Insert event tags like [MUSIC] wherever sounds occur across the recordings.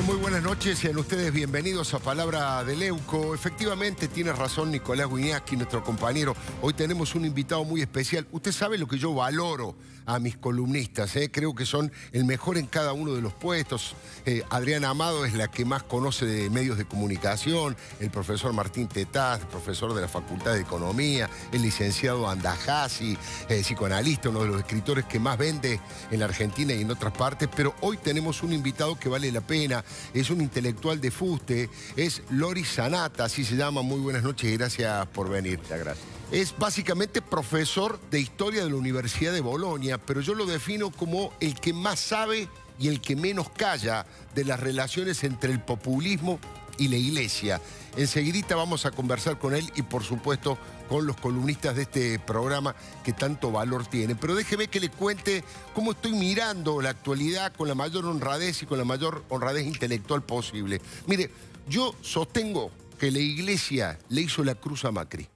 muy buenas noches, sean ustedes bienvenidos a Palabra de Leuco. Efectivamente, tiene razón Nicolás y nuestro compañero. Hoy tenemos un invitado muy especial. Usted sabe lo que yo valoro a mis columnistas. ¿eh? Creo que son el mejor en cada uno de los puestos. Eh, Adriana Amado es la que más conoce de medios de comunicación, el profesor Martín Tetaz, profesor de la Facultad de Economía, el licenciado Andajasi, eh, psicoanalista, uno de los escritores que más vende en la Argentina y en otras partes. Pero hoy tenemos un invitado que vale la pena, es un intelectual de fuste, es Lori Sanata, así se llama. Muy buenas noches y gracias por venir. gracias. Es básicamente profesor de historia de la Universidad de Bolonia pero yo lo defino como el que más sabe y el que menos calla de las relaciones entre el populismo y la iglesia. Enseguidita vamos a conversar con él y por supuesto con los columnistas de este programa que tanto valor tiene. Pero déjeme que le cuente cómo estoy mirando la actualidad con la mayor honradez y con la mayor honradez intelectual posible. Mire, yo sostengo que la iglesia le hizo la cruz a Macri,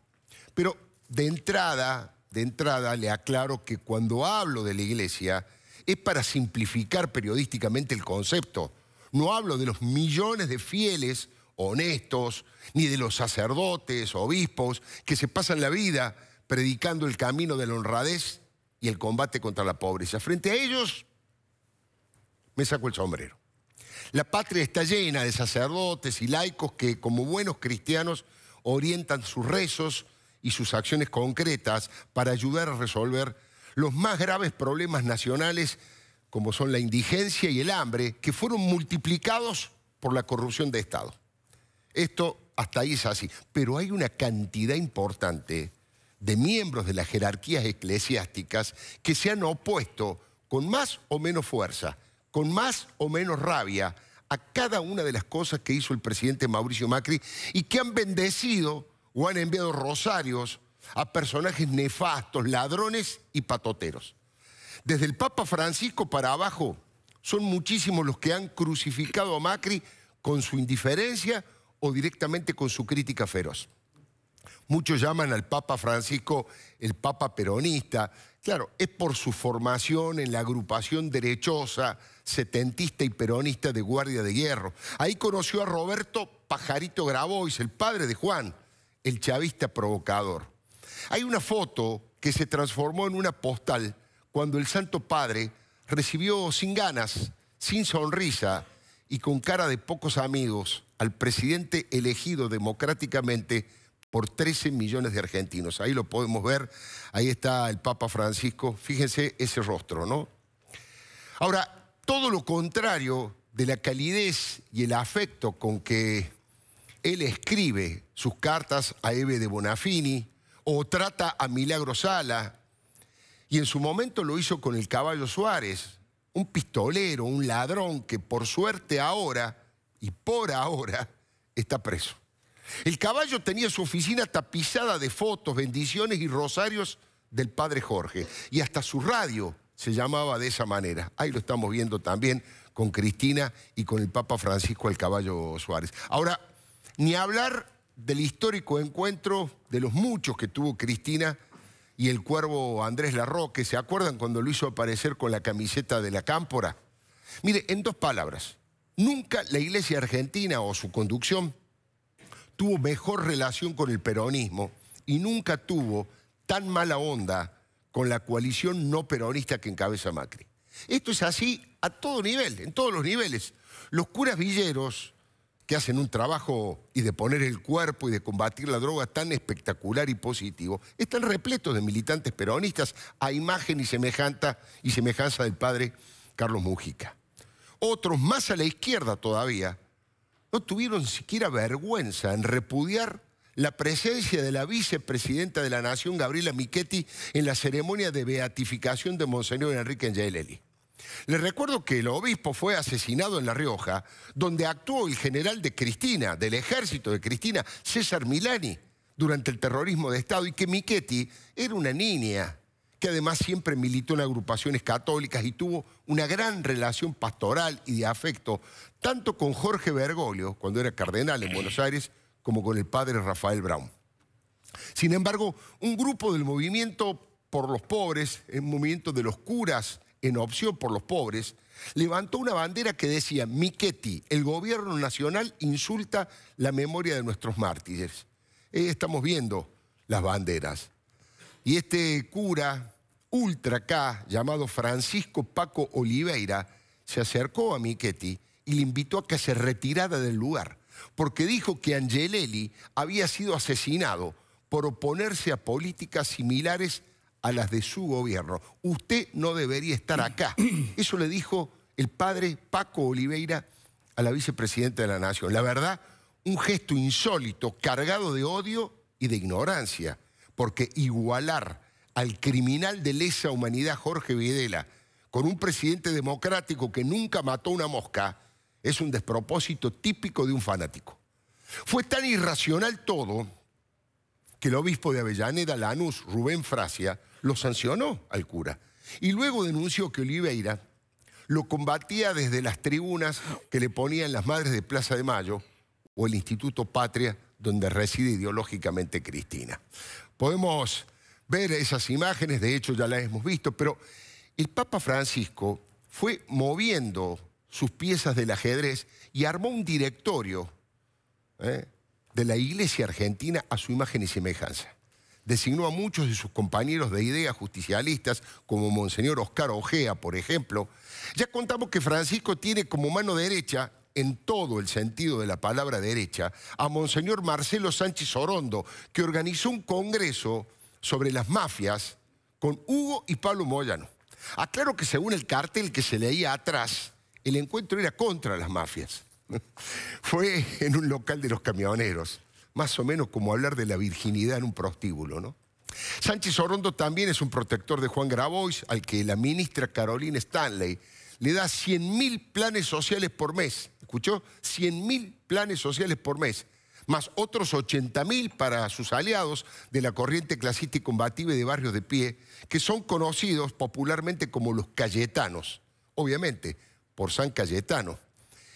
pero de entrada de entrada le aclaro que cuando hablo de la iglesia es para simplificar periodísticamente el concepto. No hablo de los millones de fieles honestos, ni de los sacerdotes, obispos, que se pasan la vida predicando el camino de la honradez y el combate contra la pobreza. Frente a ellos, me saco el sombrero. La patria está llena de sacerdotes y laicos que, como buenos cristianos, orientan sus rezos y sus acciones concretas para ayudar a resolver los más graves problemas nacionales como son la indigencia y el hambre, que fueron multiplicados por la corrupción de Estado. Esto hasta ahí es así, pero hay una cantidad importante de miembros de las jerarquías eclesiásticas que se han opuesto con más o menos fuerza, con más o menos rabia, a cada una de las cosas que hizo el presidente Mauricio Macri y que han bendecido o han enviado rosarios a personajes nefastos, ladrones y patoteros. Desde el Papa Francisco para abajo, son muchísimos los que han crucificado a Macri con su indiferencia o directamente con su crítica feroz. Muchos llaman al Papa Francisco el Papa peronista. Claro, es por su formación en la agrupación derechosa, setentista y peronista de Guardia de Hierro. Ahí conoció a Roberto Pajarito Grabois, el padre de Juan, el chavista provocador. Hay una foto que se transformó en una postal cuando el Santo Padre recibió sin ganas, sin sonrisa y con cara de pocos amigos al presidente elegido democráticamente por 13 millones de argentinos. Ahí lo podemos ver, ahí está el Papa Francisco, fíjense ese rostro, ¿no? Ahora, todo lo contrario de la calidez y el afecto con que él escribe sus cartas a Eve de Bonafini o trata a Milagro Sala. Y en su momento lo hizo con el caballo Suárez, un pistolero, un ladrón que por suerte ahora y por ahora está preso. El caballo tenía su oficina tapizada de fotos, bendiciones y rosarios del padre Jorge. Y hasta su radio se llamaba de esa manera. Ahí lo estamos viendo también con Cristina y con el Papa Francisco el Caballo Suárez. Ahora, ni hablar del histórico encuentro de los muchos que tuvo Cristina y el cuervo Andrés Larroque. ¿Se acuerdan cuando lo hizo aparecer con la camiseta de la cámpora? Mire, en dos palabras, nunca la iglesia argentina o su conducción tuvo mejor relación con el peronismo y nunca tuvo tan mala onda con la coalición no peronista que encabeza Macri. Esto es así a todo nivel, en todos los niveles. Los curas villeros que hacen un trabajo y de poner el cuerpo y de combatir la droga tan espectacular y positivo, están repletos de militantes peronistas a imagen y, semejanza, y semejanza del padre Carlos Mujica. Otros, más a la izquierda todavía, no tuvieron siquiera vergüenza en repudiar la presencia de la vicepresidenta de la Nación, Gabriela Michetti, en la ceremonia de beatificación de Monseñor Enrique Angelelli. Les recuerdo que el obispo fue asesinado en La Rioja, donde actuó el general de Cristina, del ejército de Cristina, César Milani, durante el terrorismo de Estado, y que Michetti era una niña, que además siempre militó en agrupaciones católicas y tuvo una gran relación pastoral y de afecto, tanto con Jorge Bergoglio, cuando era cardenal en Buenos Aires, como con el padre Rafael Brown. Sin embargo, un grupo del movimiento por los pobres, un movimiento de los curas, en opción por los pobres, levantó una bandera que decía, Miquetti, el gobierno nacional insulta la memoria de nuestros mártires. Eh, estamos viendo las banderas. Y este cura ultra K, llamado Francisco Paco Oliveira, se acercó a Miquetti y le invitó a que se retirara del lugar, porque dijo que Angelelli había sido asesinado por oponerse a políticas similares a las de su gobierno. Usted no debería estar acá. [CLEARS THROAT] Eso le dijo el padre Paco Oliveira a la vicepresidenta de la Nación. La verdad, un gesto insólito, cargado de odio y de ignorancia, porque igualar al criminal de lesa humanidad Jorge Videla con un presidente democrático que nunca mató una mosca es un despropósito típico de un fanático. Fue tan irracional todo que el obispo de Avellaneda, Lanús, Rubén Frasia, lo sancionó al cura. Y luego denunció que Oliveira lo combatía desde las tribunas que le ponían las madres de Plaza de Mayo o el Instituto Patria, donde reside ideológicamente Cristina. Podemos ver esas imágenes, de hecho ya las hemos visto, pero el Papa Francisco fue moviendo sus piezas del ajedrez y armó un directorio ¿eh? de la Iglesia Argentina a su imagen y semejanza designó a muchos de sus compañeros de ideas justicialistas, como Monseñor Oscar Ojea, por ejemplo. Ya contamos que Francisco tiene como mano derecha en todo el sentido de la palabra derecha, a Monseñor Marcelo Sánchez Orondo, que organizó un congreso sobre las mafias con Hugo y Pablo Moyano. Aclaro que según el cartel que se leía atrás, el encuentro era contra las mafias. [LAUGHS] Fue en un local de los camioneros más o menos como hablar de la virginidad en un prostíbulo, ¿no? Sánchez Orondo también es un protector de Juan Grabois, al que la ministra Carolina Stanley le da 100.000 planes sociales por mes. ¿Escuchó? 100.000 planes sociales por mes, más otros 80.000 para sus aliados de la corriente clasista y combativa de barrios de pie, que son conocidos popularmente como los cayetanos, obviamente, por San Cayetano.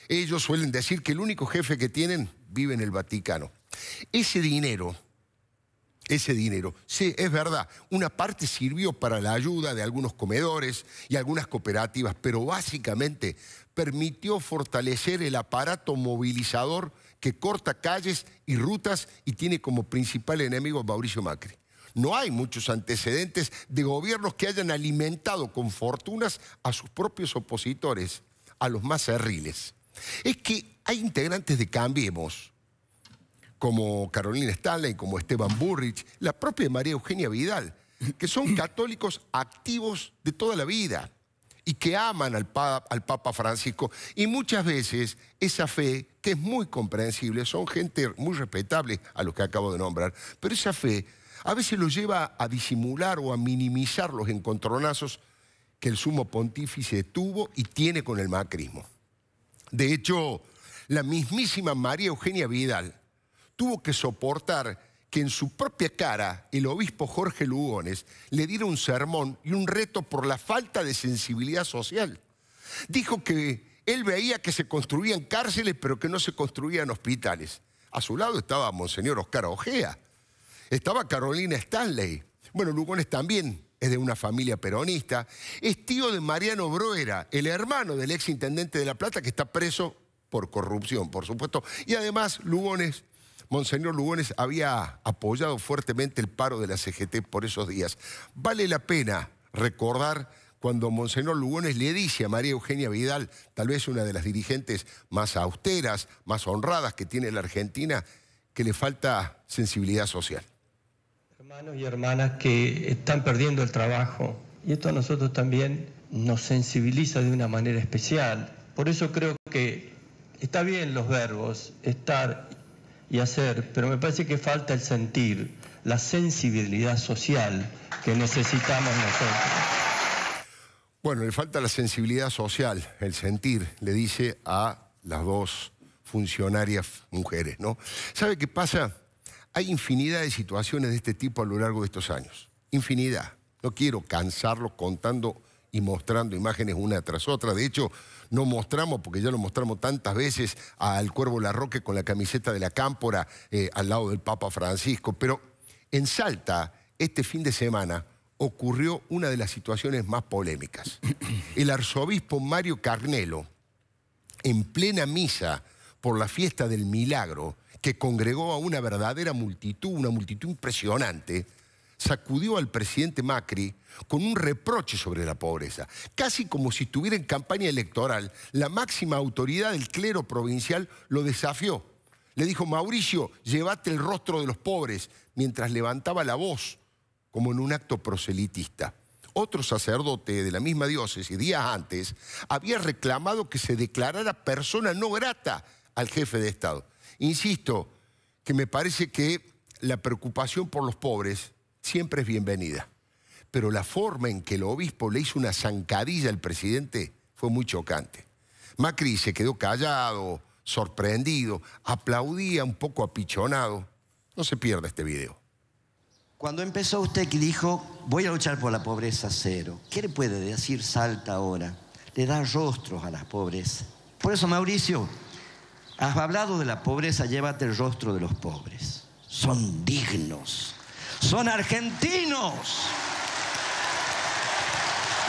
Ellos suelen decir que el único jefe que tienen vive en el Vaticano. Ese dinero, ese dinero, sí, es verdad, una parte sirvió para la ayuda de algunos comedores y algunas cooperativas, pero básicamente permitió fortalecer el aparato movilizador que corta calles y rutas y tiene como principal enemigo a Mauricio Macri. No hay muchos antecedentes de gobiernos que hayan alimentado con fortunas a sus propios opositores, a los más cerriles. Es que hay integrantes de Cambiemos como Carolina Stanley, como Esteban Burrich, la propia María Eugenia Vidal, que son [CLEARS THROAT] católicos activos de toda la vida y que aman al, al Papa Francisco. Y muchas veces esa fe, que es muy comprensible, son gente muy respetable a los que acabo de nombrar, pero esa fe a veces lo lleva a disimular o a minimizar los encontronazos que el sumo pontífice tuvo y tiene con el macrismo. De hecho, la mismísima María Eugenia Vidal tuvo que soportar que en su propia cara el obispo Jorge Lugones le diera un sermón y un reto por la falta de sensibilidad social. Dijo que él veía que se construían cárceles pero que no se construían hospitales. A su lado estaba Monseñor Oscar Ojea, estaba Carolina Stanley. Bueno, Lugones también es de una familia peronista. Es tío de Mariano Broera, el hermano del ex intendente de La Plata que está preso por corrupción, por supuesto. Y además Lugones Monseñor Lugones había apoyado fuertemente el paro de la CGT por esos días. Vale la pena recordar cuando Monseñor Lugones le dice a María Eugenia Vidal, tal vez una de las dirigentes más austeras, más honradas que tiene la Argentina, que le falta sensibilidad social. Hermanos y hermanas que están perdiendo el trabajo, y esto a nosotros también nos sensibiliza de una manera especial. Por eso creo que está bien los verbos, estar y hacer, pero me parece que falta el sentir, la sensibilidad social que necesitamos nosotros. Bueno, le falta la sensibilidad social, el sentir, le dice a las dos funcionarias mujeres, ¿no? ¿Sabe qué pasa? Hay infinidad de situaciones de este tipo a lo largo de estos años, infinidad. No quiero cansarlos contando y mostrando imágenes una tras otra. De hecho, no mostramos, porque ya lo mostramos tantas veces, al Cuervo Larroque con la camiseta de la Cámpora eh, al lado del Papa Francisco. Pero en Salta, este fin de semana, ocurrió una de las situaciones más polémicas. El arzobispo Mario Carnelo, en plena misa por la fiesta del milagro, que congregó a una verdadera multitud, una multitud impresionante, sacudió al presidente Macri con un reproche sobre la pobreza, casi como si estuviera en campaña electoral. La máxima autoridad del clero provincial lo desafió. Le dijo, Mauricio, llévate el rostro de los pobres, mientras levantaba la voz, como en un acto proselitista. Otro sacerdote de la misma diócesis, días antes, había reclamado que se declarara persona no grata al jefe de Estado. Insisto, que me parece que la preocupación por los pobres siempre es bienvenida pero la forma en que el obispo le hizo una zancadilla al presidente fue muy chocante. Macri se quedó callado, sorprendido, aplaudía un poco apichonado. No se pierda este video. Cuando empezó usted que dijo, voy a luchar por la pobreza cero, ¿qué le puede decir Salta ahora? Le da rostros a las pobres. Por eso, Mauricio, has hablado de la pobreza, llévate el rostro de los pobres. Son dignos, son argentinos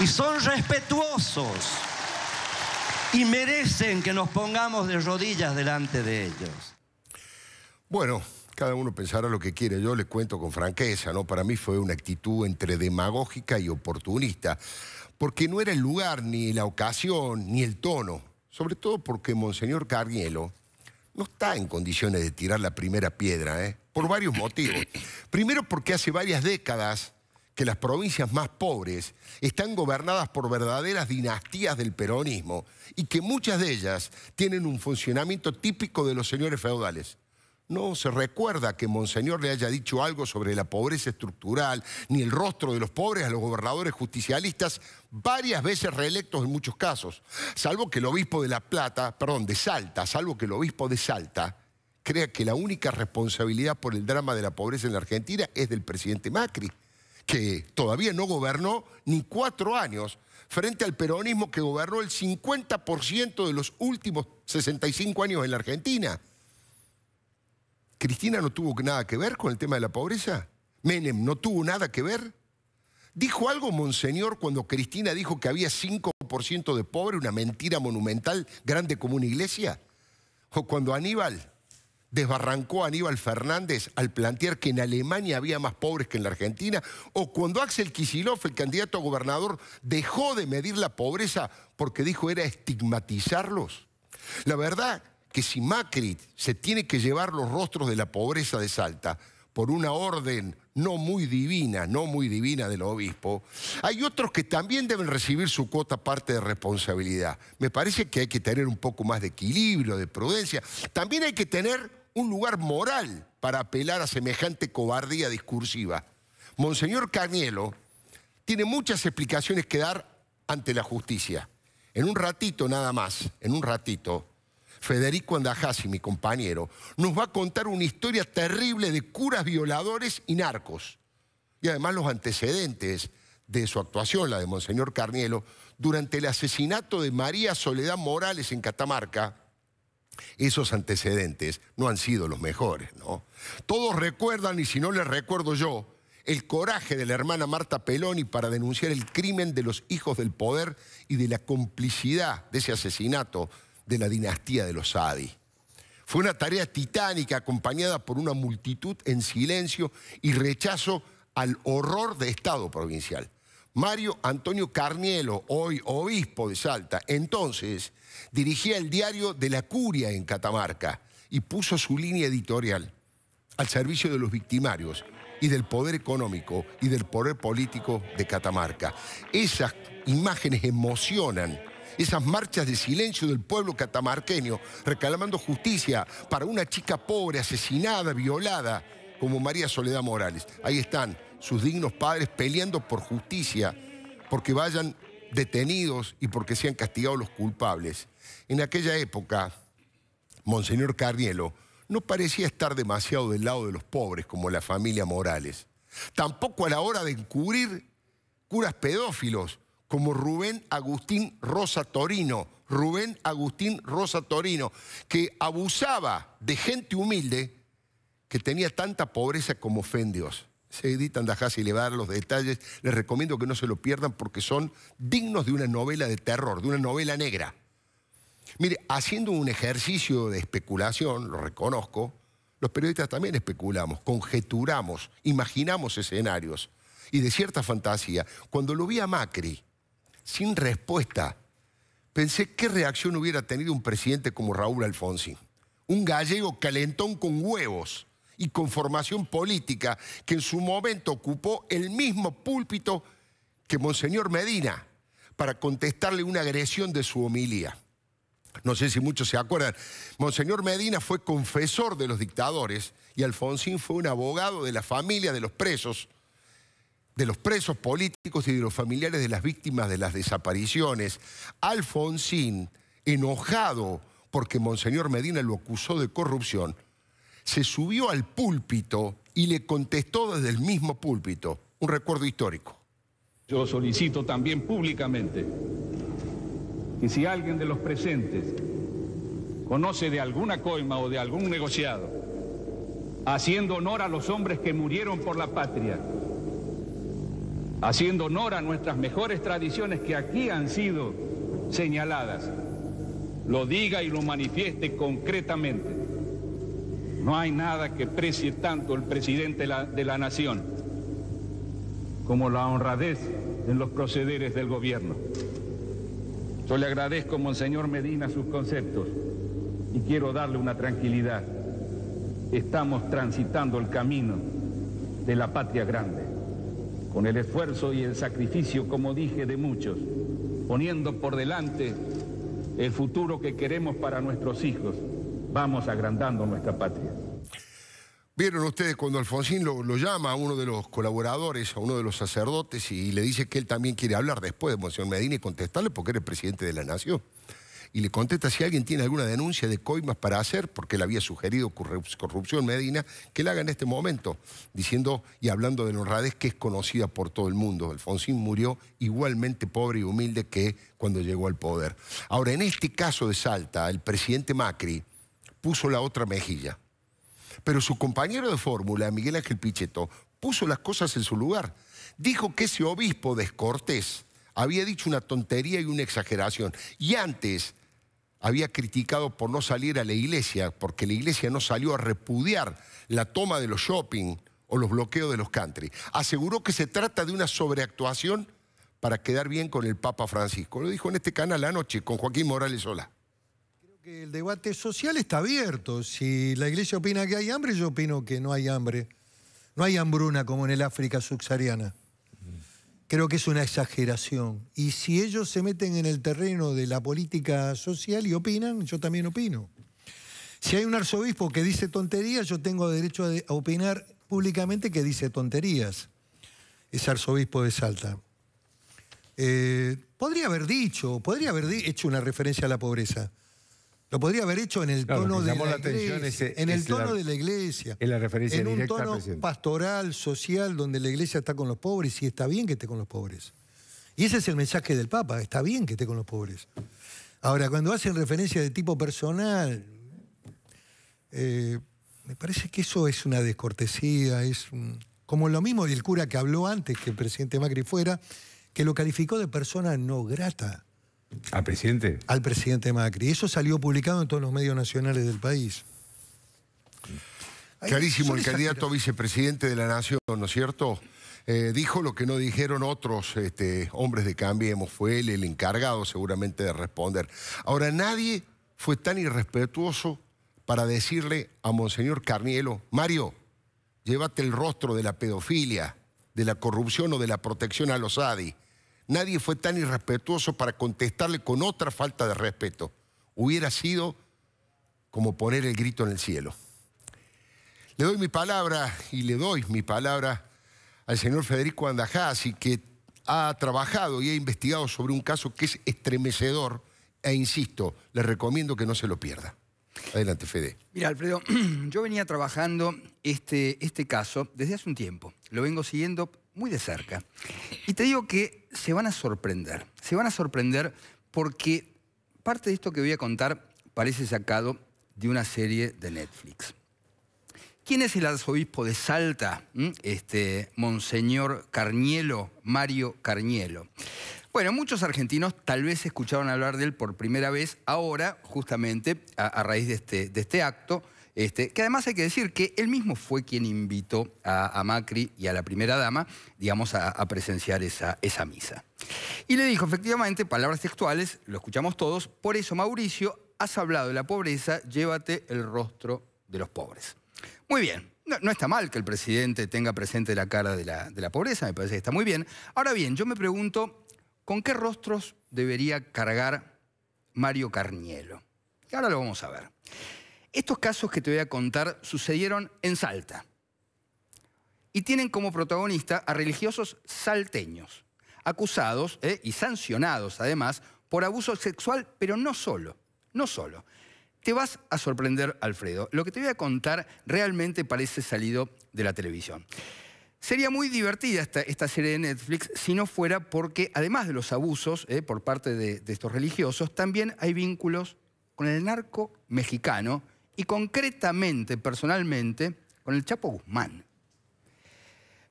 y son respetuosos y merecen que nos pongamos de rodillas delante de ellos. Bueno, cada uno pensará lo que quiere. Yo les cuento con franqueza, ¿no? Para mí fue una actitud entre demagógica y oportunista, porque no era el lugar, ni la ocasión, ni el tono. Sobre todo porque Monseñor Carnielo no está en condiciones de tirar la primera piedra, ¿eh? Por varios motivos. Primero porque hace varias décadas que las provincias más pobres están gobernadas por verdaderas dinastías del peronismo y que muchas de ellas tienen un funcionamiento típico de los señores feudales. No se recuerda que Monseñor le haya dicho algo sobre la pobreza estructural ni el rostro de los pobres a los gobernadores justicialistas, varias veces reelectos en muchos casos, salvo que el obispo de La Plata, perdón, de Salta, salvo que el obispo de Salta crea que la única responsabilidad por el drama de la pobreza en la Argentina es del presidente Macri que todavía no gobernó ni cuatro años, frente al peronismo que gobernó el 50% de los últimos 65 años en la Argentina. Cristina no tuvo nada que ver con el tema de la pobreza. Menem no tuvo nada que ver. ¿Dijo algo Monseñor cuando Cristina dijo que había 5% de pobre, una mentira monumental, grande como una iglesia? ¿O cuando Aníbal desbarrancó Aníbal Fernández al plantear que en Alemania había más pobres que en la Argentina, o cuando Axel Kicillof, el candidato a gobernador, dejó de medir la pobreza porque dijo era estigmatizarlos. La verdad que si Macri se tiene que llevar los rostros de la pobreza de Salta por una orden no muy divina, no muy divina del obispo, hay otros que también deben recibir su cuota parte de responsabilidad. Me parece que hay que tener un poco más de equilibrio, de prudencia. También hay que tener un lugar moral para apelar a semejante cobardía discursiva. Monseñor Carnielo tiene muchas explicaciones que dar ante la justicia. En un ratito nada más, en un ratito, Federico Andajasi, mi compañero, nos va a contar una historia terrible de curas violadores y narcos. Y además los antecedentes de su actuación, la de Monseñor Carnielo, durante el asesinato de María Soledad Morales en Catamarca, esos antecedentes no han sido los mejores, ¿no? Todos recuerdan, y si no les recuerdo yo, el coraje de la hermana Marta Peloni para denunciar el crimen de los hijos del poder y de la complicidad de ese asesinato de la dinastía de los Sadi. Fue una tarea titánica acompañada por una multitud en silencio y rechazo al horror de Estado provincial. Mario Antonio Carnielo, hoy obispo de Salta, entonces dirigía el diario de la Curia en Catamarca y puso su línea editorial al servicio de los victimarios y del poder económico y del poder político de Catamarca. Esas imágenes emocionan. Esas marchas de silencio del pueblo catamarqueño reclamando justicia para una chica pobre, asesinada, violada, como María Soledad Morales. Ahí están sus dignos padres peleando por justicia, porque vayan detenidos y porque sean castigados los culpables. En aquella época, Monseñor Carnielo no parecía estar demasiado del lado de los pobres como la familia Morales. Tampoco a la hora de encubrir curas pedófilos como Rubén Agustín Rosa Torino, Rubén Agustín Rosa Torino, que abusaba de gente humilde que tenía tanta pobreza como fe se editan Dajas y le va a dar los detalles. Les recomiendo que no se lo pierdan porque son dignos de una novela de terror, de una novela negra. Mire, haciendo un ejercicio de especulación, lo reconozco, los periodistas también especulamos, conjeturamos, imaginamos escenarios y de cierta fantasía. Cuando lo vi a Macri, sin respuesta, pensé qué reacción hubiera tenido un presidente como Raúl Alfonsín, un gallego calentón con huevos y con formación política que en su momento ocupó el mismo púlpito que Monseñor Medina para contestarle una agresión de su homilía. No sé si muchos se acuerdan, Monseñor Medina fue confesor de los dictadores y Alfonsín fue un abogado de la familia de los presos, de los presos políticos y de los familiares de las víctimas de las desapariciones. Alfonsín, enojado porque Monseñor Medina lo acusó de corrupción, se subió al púlpito y le contestó desde el mismo púlpito, un recuerdo histórico. Yo solicito también públicamente que si alguien de los presentes conoce de alguna coima o de algún negociado, haciendo honor a los hombres que murieron por la patria, haciendo honor a nuestras mejores tradiciones que aquí han sido señaladas, lo diga y lo manifieste concretamente no hay nada que precie tanto el presidente de la, de la nación como la honradez en los procederes del gobierno. Yo le agradezco, Monseñor Medina, sus conceptos y quiero darle una tranquilidad. Estamos transitando el camino de la patria grande, con el esfuerzo y el sacrificio, como dije, de muchos, poniendo por delante el futuro que queremos para nuestros hijos vamos agrandando nuestra patria. Vieron ustedes cuando Alfonsín lo, llama a uno de los colaboradores, a uno de los sacerdotes, y, le dice que él también quiere hablar después de Monseñor Medina y contestarle porque era el presidente de la Nación. Y le contesta si alguien tiene alguna denuncia de coimas para hacer, porque él había sugerido corrupción Medina, que la haga en este momento, diciendo y hablando de la honradez que es conocida por todo el mundo. Alfonsín murió igualmente pobre y humilde que cuando llegó al poder. Ahora, en este caso de Salta, el presidente Macri puso la otra mejilla. Pero su compañero de fórmula, Miguel Ángel Pichetto, puso las cosas en su lugar. Dijo que ese obispo descortés había dicho una tontería y una exageración. Y antes había criticado por no salir a la iglesia, porque la iglesia no salió a repudiar la toma de los shopping o los bloqueos de los country. Aseguró que se trata de una sobreactuación para quedar bien con el Papa Francisco. Lo dijo en este canal anoche con Joaquín Morales Sola el debate social está abierto. Si la iglesia opina que hay hambre, yo opino que no hay hambre. No hay hambruna como en el África subsahariana. Creo que es una exageración. Y si ellos se meten en el terreno de la política social y opinan, yo también opino. Si hay un arzobispo que dice tonterías, yo tengo derecho a opinar públicamente que dice tonterías. Ese arzobispo de Salta. Eh, podría haber dicho, podría haber hecho una referencia a la pobreza. Lo podría haber hecho en el tono de la, la iglesia, en el tono de la iglesia. En referencia un tono pastoral, social, donde la iglesia está con los pobres y está bien que esté con los pobres. Y ese es el mensaje del Papa, está bien que esté con los pobres. Ahora, cuando hacen referencia de tipo personal, eh, me parece que eso es una descortesía, es como lo mismo del cura que habló antes que el presidente Macri fuera, que lo calificó de persona no grata. ¿Al presidente? Al presidente Macri. Eso salió publicado en todos los medios nacionales del país. Clarísimo, el candidato vicepresidente de la Nación, ¿no es cierto? Eh, dijo lo que no dijeron otros este, hombres de Cambiemos, fue él el encargado seguramente de responder. Ahora, nadie fue tan irrespetuoso para decirle a Monseñor Carnielo, Mario, llévate el rostro de la pedofilia, de la corrupción o de la protección a los ADI. Nadie fue tan irrespetuoso para contestarle con otra falta de respeto. Hubiera sido como poner el grito en el cielo. Le doy mi palabra y le doy mi palabra al señor Federico Andajasi, que ha trabajado y ha investigado sobre un caso que es estremecedor e insisto, le recomiendo que no se lo pierda. Adelante, Fede. Mira, Alfredo, [CLEARS THROAT] yo venía trabajando este, este caso desde hace un tiempo. Lo vengo siguiendo muy de cerca. Y te digo que se van a sorprender. Se van a sorprender porque parte de esto que voy a contar parece sacado de una serie de Netflix. ¿Quién es el arzobispo de Salta? ¿Mm? Este, Monseñor Carnielo, Mario Carnielo. Bueno, muchos argentinos tal vez escucharon hablar de él por primera vez ahora, justamente a, raíz de este, de este acto, este, que además hay que decir que él mismo fue quien invitó a, Macri y a la primera dama, digamos, a, presenciar esa, esa misa. Y le dijo, efectivamente, palabras textuales, lo escuchamos todos, por eso, Mauricio, has hablado de la pobreza, llévate el rostro de los pobres. Muy bien, no, está mal que el presidente tenga presente la cara de la, de la, pobreza, me parece que está muy bien. Ahora bien, yo me pregunto, ¿con qué rostros debería cargar Mario Carniello? Y ahora lo vamos a ver. Estos casos que te voy a contar sucedieron en Salta y tienen como protagonista a religiosos salteños, acusados eh, y sancionados además por abuso sexual, pero no solo, no solo. Te vas a sorprender, Alfredo. Lo que te voy a contar realmente parece salido de la televisión. Sería muy divertida esta, serie de Netflix si no fuera porque, además de los abusos eh, por parte de, de estos religiosos, también hay vínculos con el narco mexicano y concretamente, personalmente, con el Chapo Guzmán.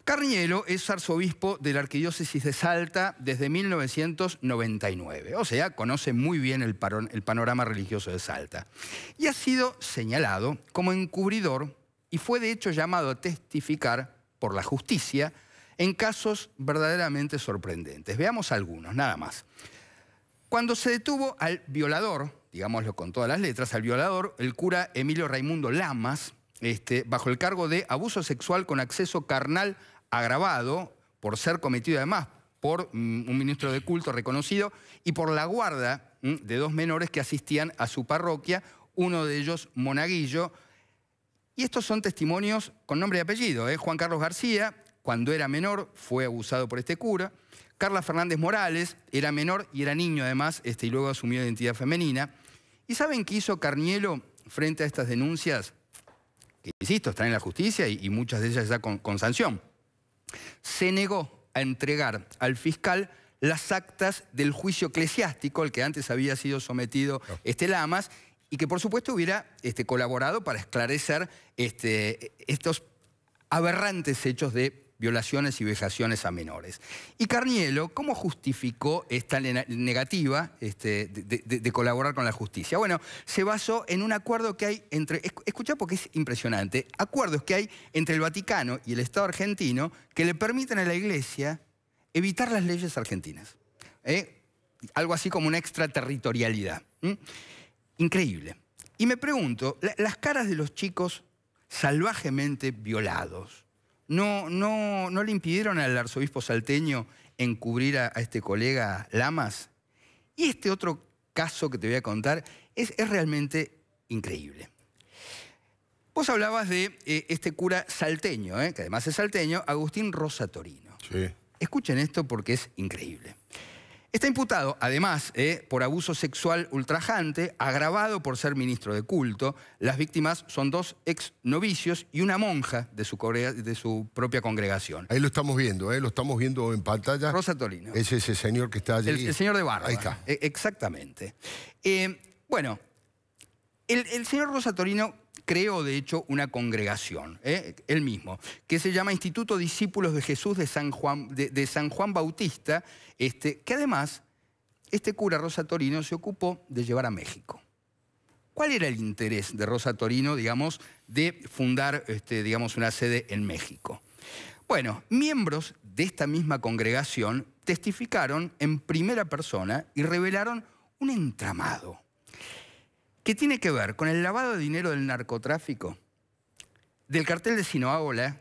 Carnielo es arzobispo de la Arquidiócesis de Salta desde 1999, o sea, conoce muy bien el, el panorama religioso de Salta. Y ha sido señalado como encubridor y fue de hecho llamado a testificar por la justicia en casos verdaderamente sorprendentes. Veamos algunos, nada más. Cuando se detuvo al violador digámoslo con todas las letras, al violador, el cura Emilio Raimundo Lamas, este, bajo el cargo de abuso sexual con acceso carnal agravado por ser cometido además por mm, un ministro de culto reconocido y por la guarda mm, de dos menores que asistían a su parroquia, uno de ellos monaguillo. Y estos son testimonios con nombre y apellido. ¿eh? Juan Carlos García, cuando era menor, fue abusado por este cura. Carla Fernández Morales era menor y era niño además, este, y luego asumió identidad femenina. ¿Y saben qué hizo Carnielo frente a estas denuncias? Que, insisto, están en la justicia y, muchas de ellas ya con, sanción. Se negó a entregar al fiscal las actas del juicio eclesiástico al que antes había sido sometido este Lamas y que por supuesto hubiera este, colaborado para esclarecer este, estos aberrantes hechos de violaciones y vejaciones a menores. Y Carnielo, ¿cómo justificó esta negativa este, de, colaborar con la justicia? Bueno, se basó en un acuerdo que hay entre, escucha porque es impresionante, acuerdos que hay entre el Vaticano y el Estado argentino que le permiten a la Iglesia evitar las leyes argentinas. ¿eh? Algo así como una extraterritorialidad. Increíble. Y me pregunto, las caras de los chicos salvajemente violados, no, le impidieron al arzobispo salteño encubrir a, este colega Lamas. Y este otro caso que te voy a contar es, realmente increíble. Vos hablabas de eh, este cura salteño, eh, que además es salteño, Agustín Torino. Sí. Escuchen esto porque es increíble. Está imputado, además, eh, por abuso sexual ultrajante, agravado por ser ministro de culto. Las víctimas son dos ex novicios y una monja de su, propia congregación. Ahí lo estamos viendo, eh, lo estamos viendo en pantalla. Rosa Torino. Es ese señor que está allí. El, señor de barra. Ahí está. Eh, exactamente. bueno, el señor Rosa Torino creó, de hecho, una congregación, ¿eh? él mismo, que se llama Instituto Discípulos de Jesús de San Juan, Bautista, este, que además este cura Rosa Torino se ocupó de llevar a México. ¿Cuál era el interés de Rosa Torino, digamos, de fundar este, digamos, una sede en México? Bueno, miembros de esta misma congregación testificaron en primera persona y revelaron un entramado, que tiene que ver con el lavado de dinero del narcotráfico, del cartel de Sinaloa, ¿eh?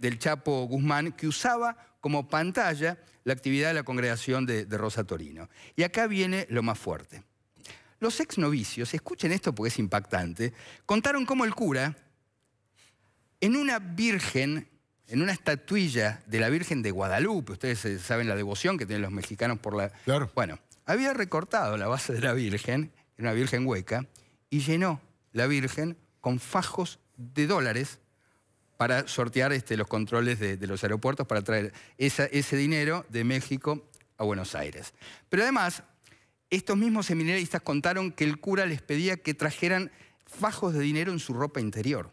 del Chapo, Guzmán, que usaba como pantalla la actividad de la congregación de, Rosa Torino. Y acá viene lo más fuerte. Los exnovicios, escuchen esto porque es impactante, contaron cómo el cura, en una virgen, en una estatuilla de la Virgen de Guadalupe, ustedes eh, saben la devoción que tienen los mexicanos por la... Bueno, había recortado la base de la Virgen, una Virgen hueca, y llenó la Virgen con fajos de dólares para sortear este, los controles de, los aeropuertos, para traer ese dinero de México a Buenos Aires. Pero además, estos mismos seminaristas contaron que el cura les pedía que trajeran fajos de dinero en su ropa interior.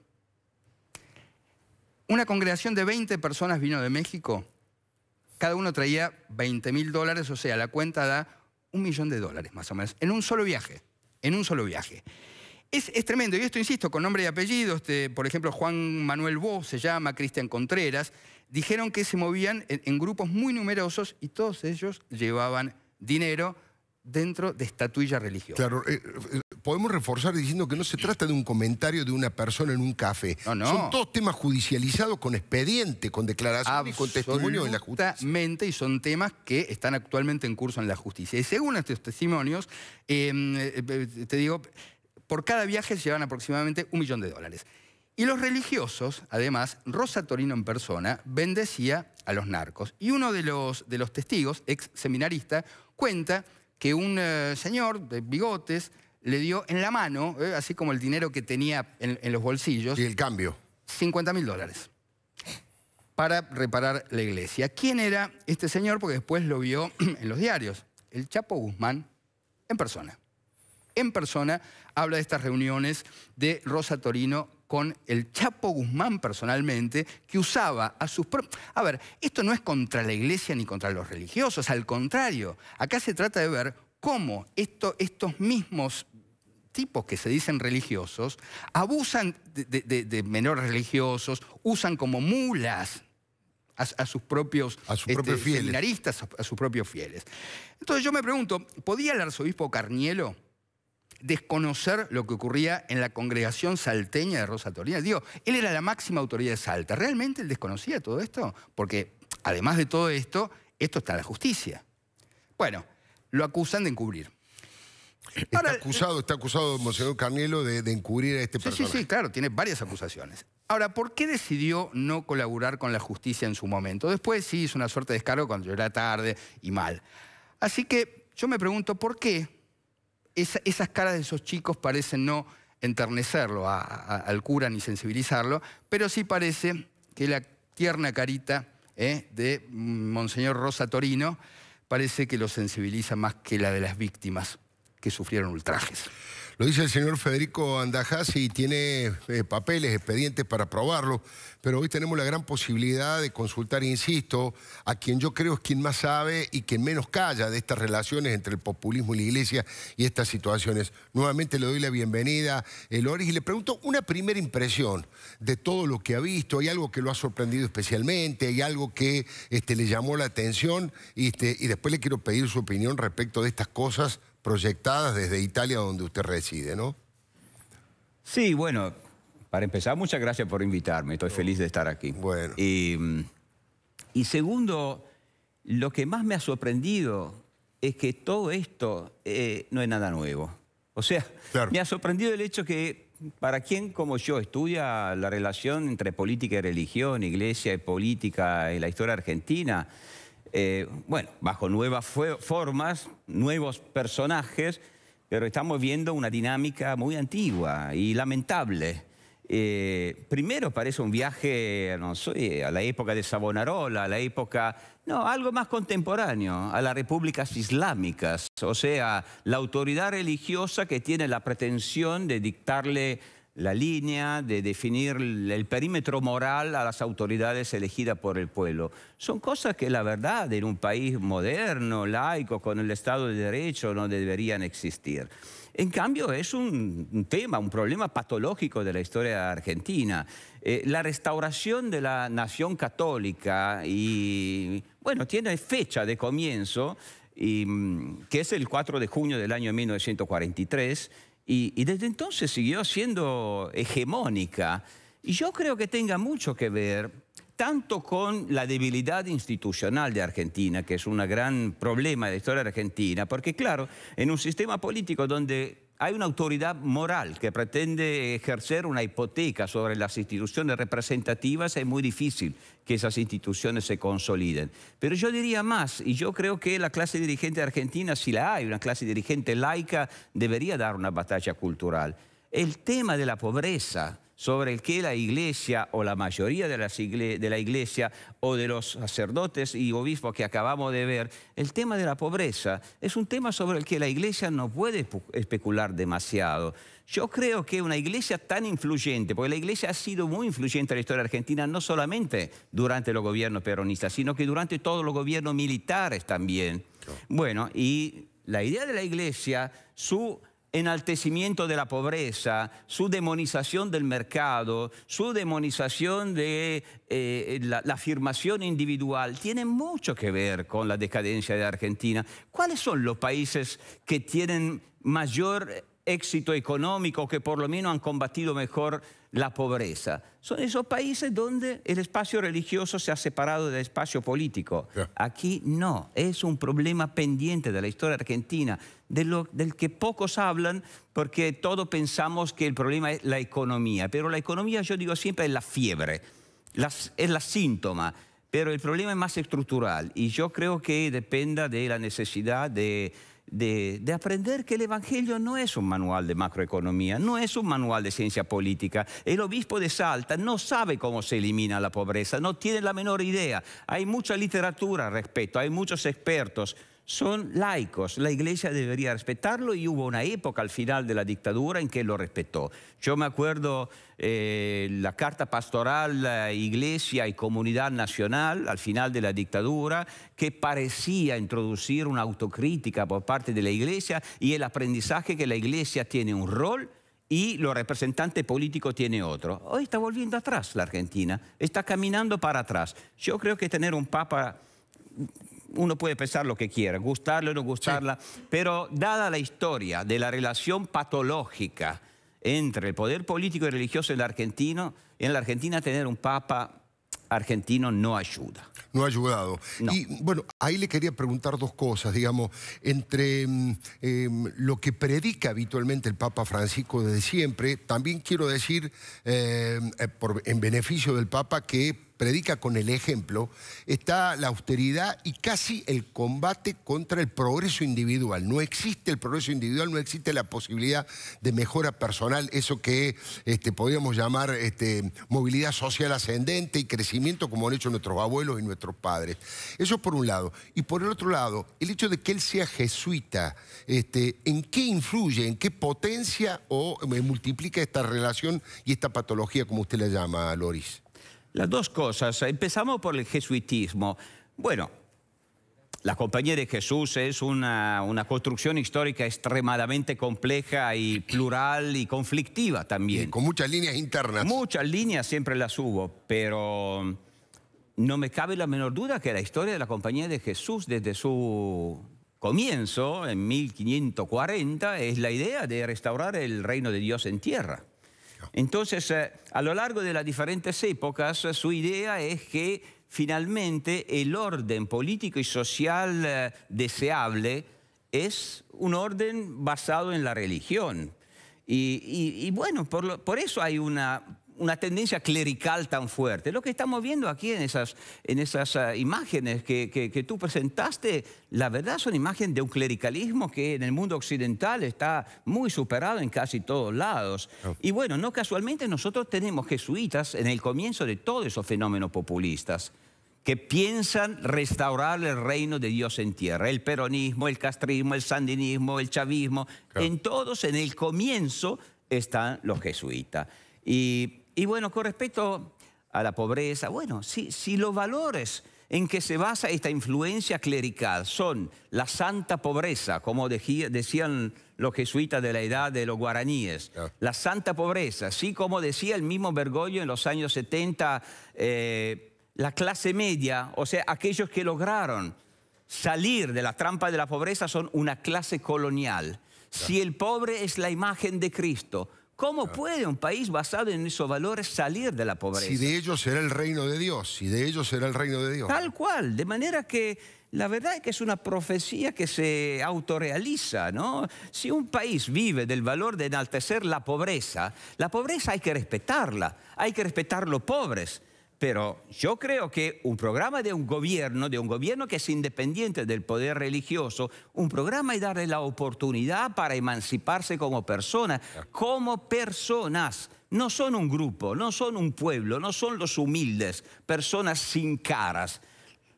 Una congregación de 20 personas vino de México, cada uno traía 20 mil dólares, o sea, la cuenta da un millón de dólares más o menos, en un solo viaje, en un solo viaje. Es, tremendo, y esto insisto, con nombre y apellido, este, por ejemplo, Juan Manuel Bo se llama, Cristian Contreras, dijeron que se movían en, grupos muy numerosos y todos ellos llevaban dinero dentro de estatuillas religiosa. Claro, eh, eh, podemos reforzar diciendo que no se trata de un comentario de una persona en un café. No, no. Son todos temas judicializados con expediente, con declaración y con testimonio en la justicia. Absolutamente, y son temas que están actualmente en curso en la justicia. Y según estos testimonios, em, eh, te digo, por cada viaje se llevan aproximadamente un millón de dólares. Y los religiosos, además, Rosa Torino en persona, bendecía a los narcos. Y uno de los testigos, ex seminarista, cuenta que un eh, señor de bigotes le dio en la mano, eh, así como el dinero que tenía en, los bolsillos. Y el cambio. 50 mil dólares para reparar la iglesia. ¿Quién era este señor? Porque después lo vio [CLEARS THROAT] en los diarios. El Chapo Guzmán en persona. En persona habla de estas reuniones de Rosa Torino con el Chapo Guzmán personalmente, que usaba a sus propios... A ver, esto no es contra la iglesia ni contra los religiosos, al contrario, acá se trata de ver cómo estos mismos tipos que se dicen religiosos abusan de, menores religiosos, usan como mulas a, sus propios, a sus este, propios a sus propios fieles. Entonces yo me pregunto, ¿podía el arzobispo Carnielo desconocer lo que ocurría en la congregación salteña de Rosa Torina. Digo, él era la máxima autoridad de Salta. ¿Realmente él desconocía todo esto? Porque además de todo esto, esto está en la justicia. Bueno, lo acusan de encubrir. Está acusado, está acusado Monseñor Carnielo de, encubrir a este sí, Sí, sí, claro, tiene varias acusaciones. Ahora, ¿por qué decidió no colaborar con la justicia en su momento? Después sí hizo una suerte de descargo cuando era tarde y mal. Así que yo me pregunto, ¿por qué esas caras de esos chicos parecen no enternecerlo al cura ni sensibilizarlo, pero sí parece que la tierna carita eh, de Monseñor Rosa Torino parece que lo sensibiliza más que la de las víctimas que sufrieron ultrajes. Lo dice el señor Federico Andajasi y tiene eh, papeles, expedientes para probarlo, pero hoy tenemos la gran posibilidad de consultar, insisto, a quien yo creo es quien más sabe y quien menos calla de estas relaciones entre el populismo y la iglesia y estas situaciones. Nuevamente le doy la bienvenida, eh, Loris, y le pregunto una primera impresión de todo lo que ha visto. ¿Hay algo que lo ha sorprendido especialmente? ¿Hay algo que este, le llamó la atención? Este, y después le quiero pedir su opinión respecto de estas cosas proyectadas desde Italia, donde usted reside, ¿no? Sí, bueno, para empezar, muchas gracias por invitarme. Estoy feliz de estar aquí. Bueno. Y, segundo, lo que más me ha sorprendido es que todo esto eh, no es nada nuevo. O sea, me ha sorprendido el hecho que para quien como yo estudia la relación entre política y religión, iglesia y política en la historia argentina, eh, bueno, bajo nuevas formas, nuevos personajes, pero estamos viendo una dinámica muy antigua y lamentable. Eh, primero parece un viaje, a la época de Savonarola, a la época, no, algo más contemporáneo, a las repúblicas islámicas, o sea, la autoridad religiosa que tiene la pretensión de dictarle la línea, de definir el perímetro moral a las autoridades elegidas por el pueblo. Son cosas que la verdad en un país moderno, laico, con el Estado de Derecho no deberían existir. En cambio, es un tema, un problema patológico de la historia argentina. Eh, la restauración de la nación católica y, bueno, tiene fecha de comienzo, mm, que es el 4 de junio del año 1943 y, desde entonces siguió siendo hegemónica. Y yo creo que tenga mucho que ver tanto con la debilidad institucional de Argentina, que es un gran problema de la historia argentina, porque claro, en un sistema político donde hay una autoridad moral que pretende ejercer una hipoteca sobre las instituciones representativas, es muy difícil que esas instituciones se consoliden. Pero yo diría más, y yo creo que la clase dirigente argentina, si la hay, una clase dirigente laica, debería dar una batalla cultural. El tema de la pobreza, sobre el que la iglesia o la mayoría de, la iglesia o de los sacerdotes y obispos que acabamos de ver, el tema de la pobreza es un tema sobre el que la iglesia no puede especular demasiado. Yo creo que una iglesia tan influyente, porque la iglesia ha sido muy influyente en la historia argentina, no solamente durante los gobiernos peronistas, sino que durante todos los gobiernos militares también. Bueno, y la idea de la iglesia, su enaltecimiento de la pobreza, su demonización del mercado, su demonización de eh, la, afirmación individual, tiene mucho que ver con la decadencia de Argentina. ¿Cuáles son los países que tienen mayor éxito económico, que por lo menos han combatido mejor la pobreza. Son esos países donde el espacio religioso se ha separado del espacio político. Aquí no, es un problema pendiente de la historia argentina, del que pocos hablan porque todos pensamos que el problema es la economía, pero la economía yo digo siempre es la fiebre, es la síntoma, pero el problema es más estructural y yo creo que dependa de la necesidad de de, aprender que el Evangelio no es un manual de macroeconomía, no es un manual de ciencia política. El obispo de Salta no sabe cómo se elimina la pobreza, no tiene la menor idea. Hay mucha literatura al respecto, hay muchos expertos son laicos. La iglesia debería respetarlo y hubo una época al final de la dictadura en que lo respetó. Yo me acuerdo eh, la carta pastoral Iglesia y Comunidad Nacional al final de la dictadura que parecía introducir una autocrítica por parte de la iglesia y el aprendizaje que la iglesia tiene un rol y los representantes políticos tiene otro. Hoy está volviendo atrás la Argentina, está caminando para atrás. Yo creo que tener un papa uno puede pensar lo que quiera, gustarla o no gustarla, pero dada la historia de la relación patológica entre el poder político y religioso en la Argentina, en la Argentina tener un papa argentino no ayuda. No ha ayudado. Y bueno, ahí le quería preguntar dos cosas, digamos, entre mm, em, lo que predica habitualmente el Papa Francisco desde siempre, también quiero decir, em, eh, en beneficio del Papa, que predica con el ejemplo, está la austeridad y casi el combate contra el progreso individual. No existe el progreso individual, no existe la posibilidad de mejora personal, eso que este, podríamos llamar este, movilidad social ascendente y crecimiento como han hecho nuestros abuelos y nuestros padres. Eso por un lado. Y por el otro lado, el hecho de que él sea jesuita, este, ¿en qué influye, en qué potencia o eh, multiplica esta relación y esta patología, como usted la llama, Loris? Las dos cosas. Empezamos por el jesuitismo. Bueno, la Compañía de Jesús es una, construcción histórica extremadamente compleja y plural y conflictiva también. con muchas líneas internas. Muchas líneas siempre las hubo, pero no me cabe la menor duda que la historia de la Compañía de Jesús desde su comienzo, en 1540, es la idea de restaurar el reino de Dios en tierra. Entonces, eh, a lo largo de las diferentes épocas, eh, su idea es que finalmente el orden político y social eh, deseable es un orden basado en la religión. Y, bueno, por eso hay una una tendencia clerical tan fuerte. Lo que estamos viendo aquí en esas, en esas ah, imágenes que, que, tú presentaste, la verdad son imágenes de un clericalismo que en el mundo occidental está muy superado en casi todos lados. Oh. Y bueno, no casualmente nosotros tenemos jesuitas en el comienzo de todos esos fenómenos populistas que piensan restaurar el reino de Dios en tierra. El peronismo, el castrismo, el sandinismo, el chavismo, en todos, en el comienzo están los jesuitas. Y y bueno, con respecto a la pobreza, bueno, si, los valores en que se basa esta influencia clerical son la santa pobreza, como decían los jesuitas de la edad de los guaraníes, ah. la santa pobreza, así como decía el mismo Bergoglio en los años 70, eh, la clase media, o sea, aquellos que lograron salir de la trampa de la pobreza son una clase colonial. Si el pobre es la imagen de Cristo, ¿Cómo puede un país basado en esos valores salir de la pobreza? Si de ellos será el reino de Dios, si de ellos será el reino de Dios. Tal cual, de manera que la verdad es que es una profecía que se autorrealiza, ¿no? Si un país vive del valor de enaltecer la pobreza, la pobreza hay que respetarla, hay que respetar los pobres. Pero yo creo que un programa de un gobierno, de un gobierno que es independiente del poder religioso, un programa es darle la oportunidad para emanciparse como personas, como personas. No son un grupo, no son un pueblo, no son los humildes, personas sin caras.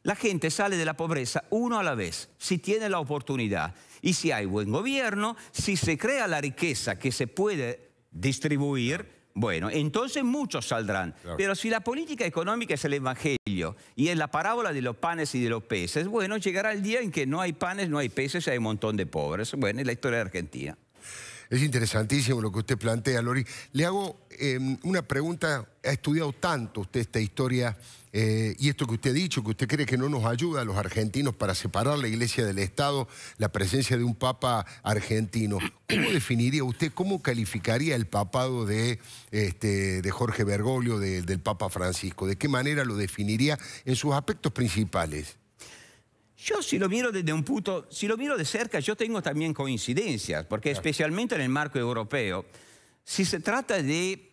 La gente sale de la pobreza uno a la vez, si tiene la oportunidad. Y si hay buen gobierno, si se crea la riqueza que se puede distribuir, bueno, entonces muchos saldrán. Pero si la política económica es el Evangelio y es la parábola de los panes y de los peces, bueno, llegará el día en que no hay panes, no hay peces y hay un montón de pobres. Bueno, es la historia de Argentina. Es interesantísimo lo que usted plantea, Lori. Le hago em, una pregunta, ha estudiado tanto usted esta historia eh, y esto que usted ha dicho, que usted cree que no nos ayuda a los argentinos para separar la iglesia del Estado, la presencia de un papa argentino, ¿cómo definiría usted, cómo calificaría el papado de, este, Jorge Bergoglio, del Papa Francisco? ¿De qué manera lo definiría en sus aspectos principales? Yo si lo miro desde un punto, si lo miro de cerca, yo tengo también coincidencias, porque especialmente en el marco europeo, si se trata de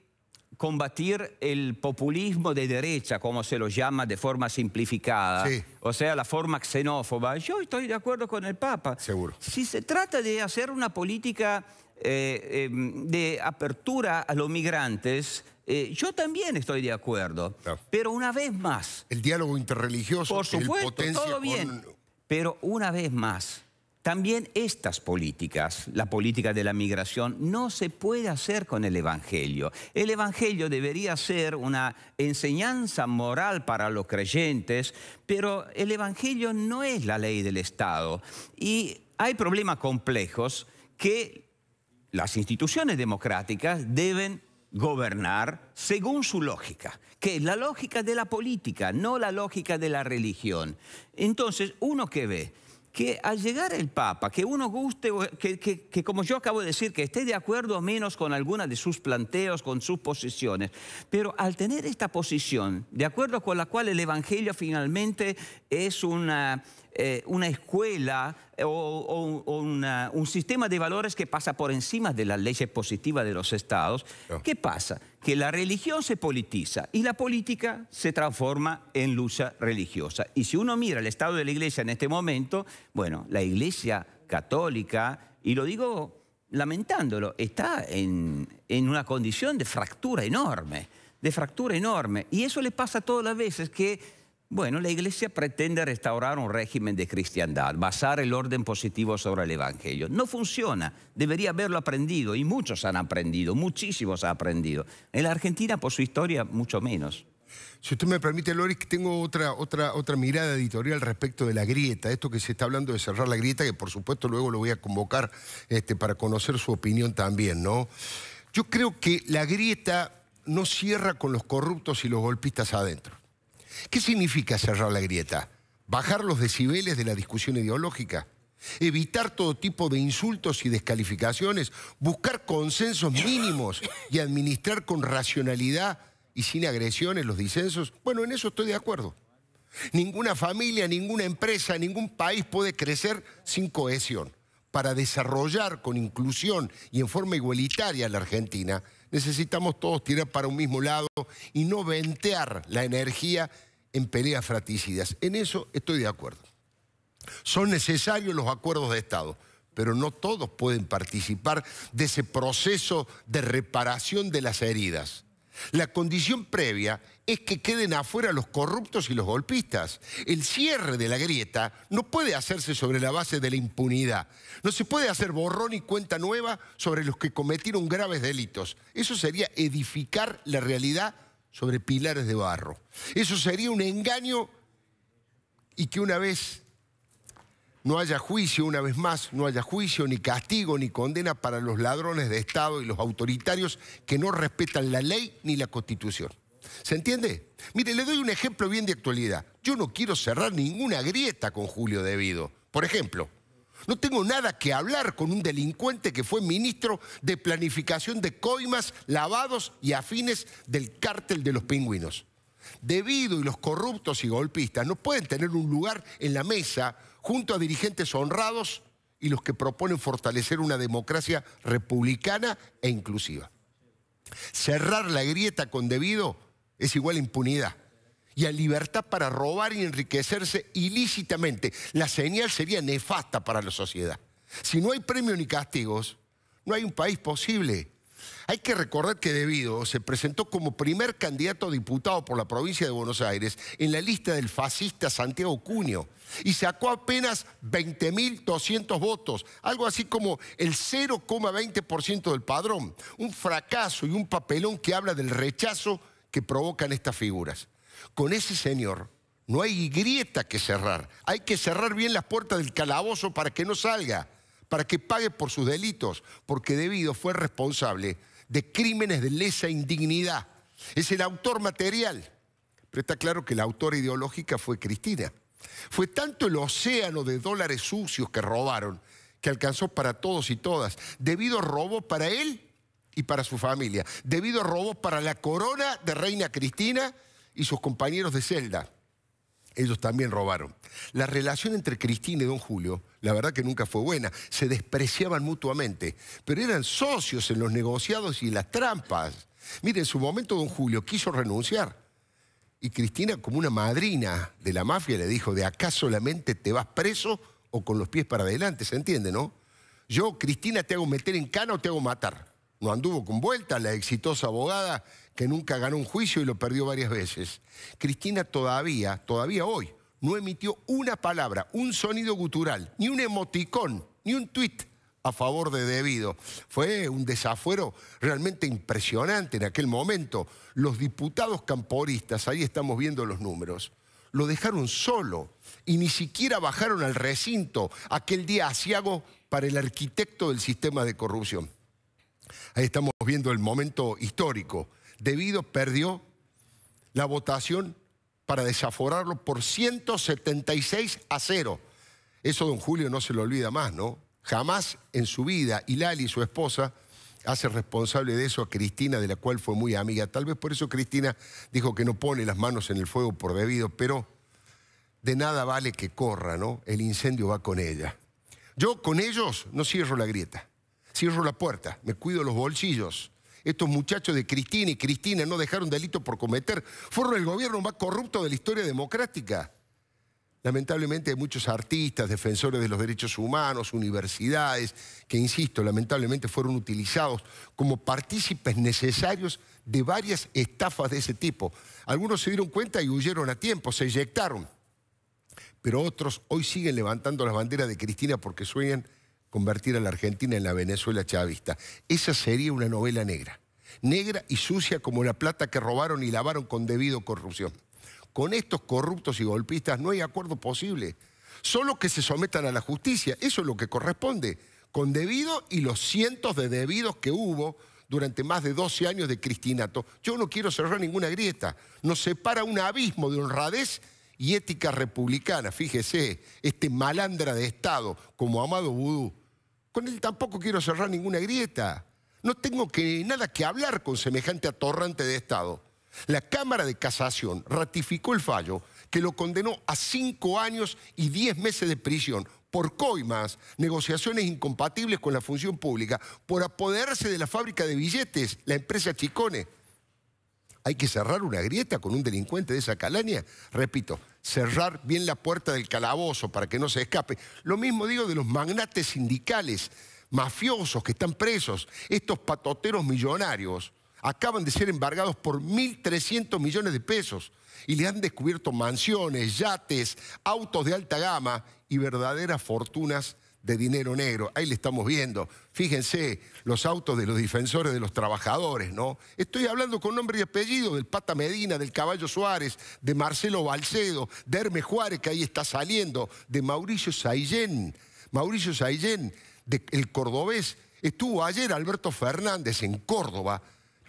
combatir el populismo de derecha, como se lo llama de forma simplificada, o sea, la forma xenófoba. Yo estoy de acuerdo con el Papa. Seguro. Si se trata de hacer una política eh, em, de apertura a los migrantes, eh, yo también estoy de acuerdo. Pero una vez más... El diálogo interreligioso, Por supuesto, el todo bien. Pero una vez más, también estas políticas, la política de la migración, no se puede hacer con el Evangelio. El Evangelio debería ser una enseñanza moral para los creyentes, pero el Evangelio no es la ley del Estado. Y hay problemas complejos que las instituciones democráticas deben gobernar según su lógica, que es la lógica de la política, no la lógica de la religión. Entonces, uno que ve, que al llegar el Papa, que uno guste, que, que, como yo acabo de decir, que esté de acuerdo o menos con alguna de sus planteos, con sus posiciones, pero al tener esta posición, de acuerdo con la cual el Evangelio finalmente es una eh, una escuela eh, o, un sistema de valores que pasa por encima de las leyes positivas de los estados, ¿qué pasa? Que la religión se politiza y la política se transforma en lucha religiosa. Y si uno mira el estado de la iglesia en este momento, bueno, la iglesia católica, y lo digo lamentándolo, está en, en una condición de fractura enorme, de fractura enorme. Y eso le pasa todas las veces que bueno, la Iglesia pretende restaurar un régimen de cristiandad, basar el orden positivo sobre el Evangelio. No funciona, debería haberlo aprendido y muchos han aprendido, muchísimos han aprendido. En la Argentina, por su historia, mucho menos. Si usted me permite, Loris, tengo otra, otra, otra mirada editorial respecto de la grieta, esto que se está hablando de cerrar la grieta, que por supuesto luego lo voy a convocar este, para conocer su opinión también, ¿no? Yo creo que la grieta no cierra con los corruptos y los golpistas adentro. ¿Qué significa cerrar la grieta? ¿Bajar los decibeles de la discusión ideológica? evitar todo tipo de insultos y descalificaciones, buscar consensos mínimos y administrar con racionalidad y sin agresiones los disensos. Bueno, en eso estoy de acuerdo. Ninguna familia, ninguna empresa, ningún país puede crecer sin cohesión. Para desarrollar con inclusión y en forma igualitaria la Argentina, necesitamos todos tirar para un mismo lado y no ventear la energía en peleas fratricidas. En eso estoy de acuerdo. Son necesarios los acuerdos de Estado, pero no todos pueden participar de ese proceso de reparación de las heridas. La condición previa es que queden afuera los corruptos y los golpistas. El cierre de la grieta no puede hacerse sobre la base de la impunidad. No se puede hacer borrón y cuenta nueva sobre los que cometieron graves delitos. Eso sería edificar la realidad sobre pilares de barro. Eso sería un engaño y que una vez no haya juicio, una vez más, no haya juicio, ni castigo, ni condena para los ladrones de Estado y los autoritarios que no respetan la ley ni la Constitución. ¿Se entiende? Mire, le doy un ejemplo bien de actualidad. Yo no quiero cerrar ninguna grieta con Julio Debido. Por ejemplo, no tengo nada que hablar con un delincuente que fue ministro de planificación de coimas, lavados y afines del cártel de los pingüinos. Debido y los corruptos y golpistas no pueden tener un lugar en la mesa junto a dirigentes honrados y los que proponen fortalecer una democracia republicana e inclusiva. Cerrar la grieta con debido es igual impunidad y a libertad para robar y enriquecerse ilícitamente. La señal sería nefasta para la sociedad. Si no hay premio ni castigos, no hay un país posible. Hay que recordar que Debido se presentó como primer candidato a diputado por la provincia de Buenos Aires en la lista del fascista Santiago Cuño y sacó apenas 20.200 votos, algo así como el 0,20% del padrón. Un fracaso y un papelón que habla del rechazo que provocan estas figuras. Con ese Señor no hay grieta que cerrar. Hay que cerrar bien las puertas del calabozo para que no salga, para que pague por sus delitos, porque debido fue responsable de crímenes de lesa indignidad. Es el autor material. Pero está claro que la autora ideológica fue Cristina. Fue tanto el océano de dólares sucios que robaron que alcanzó para todos y todas. Debido robo para él y para su familia. Debido robó para la corona de Reina Cristina y sus compañeros de celda. Ellos también robaron. La relación entre Cristina y don Julio, la verdad que nunca fue buena. Se despreciaban mutuamente, pero eran socios en los negociados y en las trampas. Mire, en su momento don Julio quiso renunciar. Y Cristina, como una madrina de la mafia, le dijo, de acá solamente te vas preso o con los pies para adelante, ¿se entiende, no? Yo, Cristina, te hago meter en cana o te hago matar no anduvo con vuelta, la exitosa abogada que nunca ganó un juicio y lo perdió varias veces. Cristina todavía, todavía hoy, no emitió una palabra, un sonido gutural, ni un emoticón, ni un tuit a favor de Debido. Fue un desafuero realmente impresionante en aquel momento. Los diputados camporistas, ahí estamos viendo los números, lo dejaron solo y ni siquiera bajaron al recinto aquel día asiago para el arquitecto del sistema de corrupción. Ahí estamos viendo el momento histórico. Debido perdió la votación para desaforarlo por 176 a 0. Eso don Julio no se lo olvida más, ¿no? Jamás en su vida, y Lali, su esposa, hace responsable de eso a Cristina, de la cual fue muy amiga. Tal vez por eso Cristina dijo que no pone las manos en el fuego por debido, pero de nada vale que corra, ¿no? El incendio va con ella. Yo con ellos no cierro la grieta cierro la puerta, me cuido los bolsillos. Estos muchachos de Cristina y Cristina no dejaron delito por cometer. Fueron el gobierno más corrupto de la historia democrática. Lamentablemente hay muchos artistas, defensores de los derechos humanos, universidades, que, insisto, lamentablemente fueron utilizados como partícipes necesarios de varias estafas de ese tipo. Algunos se dieron cuenta y huyeron a tiempo, se inyectaron. Pero otros hoy siguen levantando las banderas de Cristina porque sueñan convertir a la Argentina en la Venezuela chavista. Esa sería una novela negra. Negra y sucia como la plata que robaron y lavaron con debido corrupción. Con estos corruptos y golpistas no hay acuerdo posible. Solo que se sometan a la justicia. Eso es lo que corresponde. Con debido y los cientos de debidos que hubo durante más de 12 años de cristinato. Yo no quiero cerrar ninguna grieta. Nos separa un abismo de honradez y ética republicana. Fíjese, este malandra de Estado como Amado Vudú con él tampoco quiero cerrar ninguna grieta. No tengo que, nada que hablar con semejante atorrante de Estado. La Cámara de Casación ratificó el fallo que lo condenó a cinco años y diez meses de prisión por coimas, negociaciones incompatibles con la función pública, por apoderarse de la fábrica de billetes, la empresa Chicone. ¿Hay que cerrar una grieta con un delincuente de esa calaña? Repito, cerrar bien la puerta del calabozo para que no se escape. Lo mismo digo de los magnates sindicales, mafiosos que están presos, estos patoteros millonarios acaban de ser embargados por 1.300 millones de pesos y le han descubierto mansiones, yates, autos de alta gama y verdaderas fortunas de dinero negro. Ahí le estamos viendo. Fíjense, los autos de los defensores de los trabajadores, ¿no? Estoy hablando con nombre y apellido del Pata Medina, del Caballo Suárez, de Marcelo Balcedo, de Hermes Juárez, que ahí está saliendo, de Mauricio Saillén, Mauricio Saillén, el cordobés. Estuvo ayer Alberto Fernández en Córdoba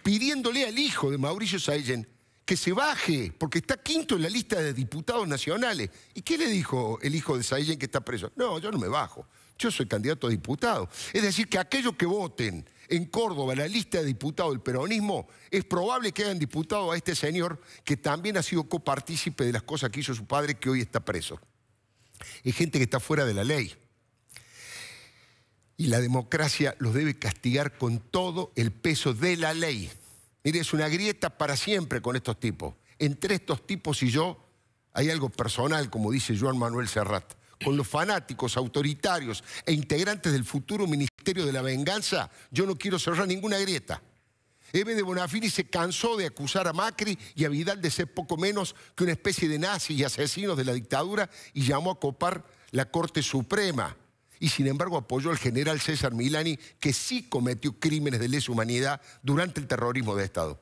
pidiéndole al hijo de Mauricio Saillén que se baje, porque está quinto en la lista de diputados nacionales. ¿Y qué le dijo el hijo de Saillén que está preso? No, yo no me bajo yo soy candidato a diputado. Es decir, que aquellos que voten en Córdoba la lista de diputados del peronismo, es probable que hayan diputado a este señor que también ha sido copartícipe de las cosas que hizo su padre que hoy está preso. Es gente que está fuera de la ley. Y la democracia los debe castigar con todo el peso de la ley. Mire, es una grieta para siempre con estos tipos. Entre estos tipos y yo hay algo personal, como dice Juan Manuel Serrat con los fanáticos autoritarios e integrantes del futuro Ministerio de la Venganza, yo no quiero cerrar ninguna grieta. Eve de Bonafini se cansó de acusar a Macri y a Vidal de ser poco menos que una especie de nazis y asesinos de la dictadura y llamó a copar la Corte Suprema. Y sin embargo apoyó al general César Milani, que sí cometió crímenes de lesa humanidad durante el terrorismo de Estado.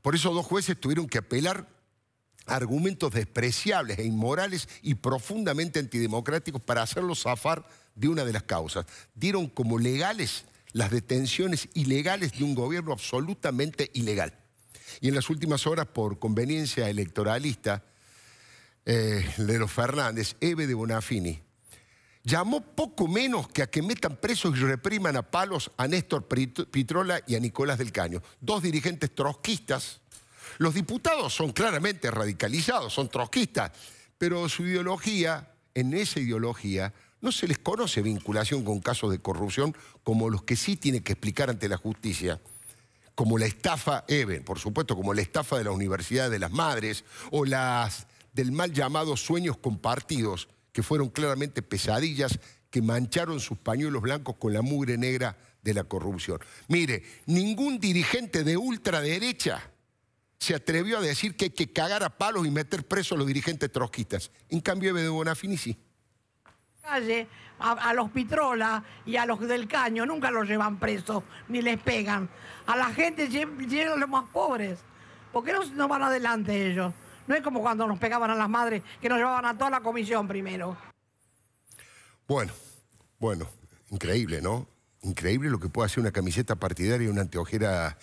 Por eso dos jueces tuvieron que apelar argumentos despreciables e inmorales y profundamente antidemocráticos para hacerlo zafar de una de las causas. Dieron como legales las detenciones ilegales de un gobierno absolutamente ilegal. Y en las últimas horas, por conveniencia electoralista de eh, los Fernández, Ebe de Bonafini, llamó poco menos que a que metan presos y repriman a palos a Néstor Pitrola y a Nicolás del Caño, dos dirigentes trotskistas los diputados son claramente radicalizados, son trotskistas, pero su ideología, en esa ideología, no se les conoce vinculación con casos de corrupción como los que sí tienen que explicar ante la justicia como la estafa Eben, por supuesto, como la estafa de la Universidad de las Madres o las del mal llamado sueños compartidos, que fueron claramente pesadillas que mancharon sus pañuelos blancos con la mugre negra de la corrupción. Mire, ningún dirigente de ultraderecha se atrevió a decir que hay que cagar a palos y meter presos a los dirigentes trotskistas. En cambio, Eve de Bonafini sí. Calle, a, los Pitrola y a los del Caño nunca los llevan presos ni les pegan. A la gente llegan los más pobres. ¿Por qué no, no van adelante ellos? No es como cuando nos pegaban a las madres, que nos llevaban a toda la comisión primero. Bueno, bueno, increíble, ¿no? Increíble lo que puede hacer una camiseta partidaria y una anteojera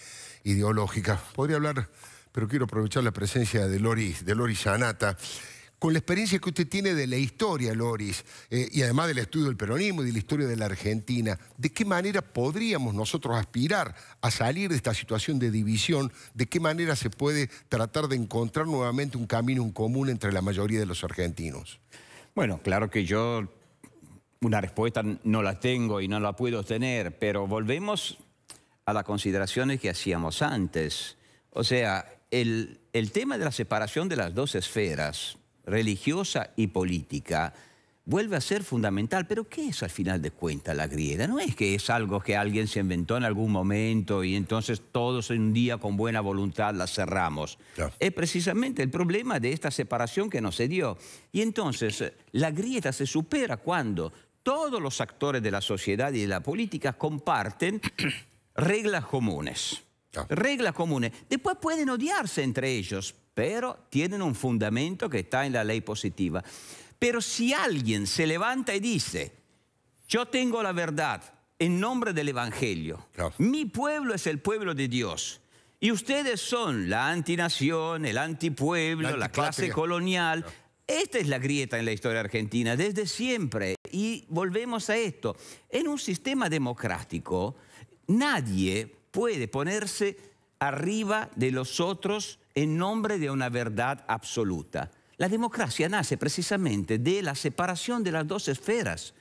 ideológica. Podría hablar pero quiero aprovechar la presencia de Loris, de Loris Anata. Con la experiencia que usted tiene de la historia, Loris, eh, y además del estudio del peronismo y de la historia de la Argentina, ¿de qué manera podríamos nosotros aspirar a salir de esta situación de división? ¿De qué manera se puede tratar de encontrar nuevamente un camino en común entre la mayoría de los argentinos? Bueno, claro que yo una respuesta no la tengo y no la puedo tener, pero volvemos a las consideraciones que hacíamos antes. O sea, el, tema de la separación de las dos esferas, religiosa y política, vuelve a ser fundamental. Pero ¿qué es al final de cuentas la grieta? No es que es algo que alguien se inventó en algún momento y entonces todos en un día con buena voluntad la cerramos. Es precisamente el problema de esta separación que no se dio. Y entonces eh, la grieta se supera cuando todos los actores de la sociedad y de la política comparten [CLEARS THROAT] reglas comunes. Ah. regla común Después pueden odiarse entre ellos, pero tienen un fundamento que está en la ley positiva. Pero si alguien se levanta y dice, yo tengo la verdad en nombre del Evangelio, mi pueblo es el pueblo de Dios, y ustedes son la antinación, el antipueblo, la, clase colonial. Esta es la grieta en la historia argentina, desde siempre. Y volvemos a esto. En un sistema democrático, nadie puede ponerse arriba de los otros en nombre de una verdad absoluta. La democracia nace precisamente de la separación de las dos esferas.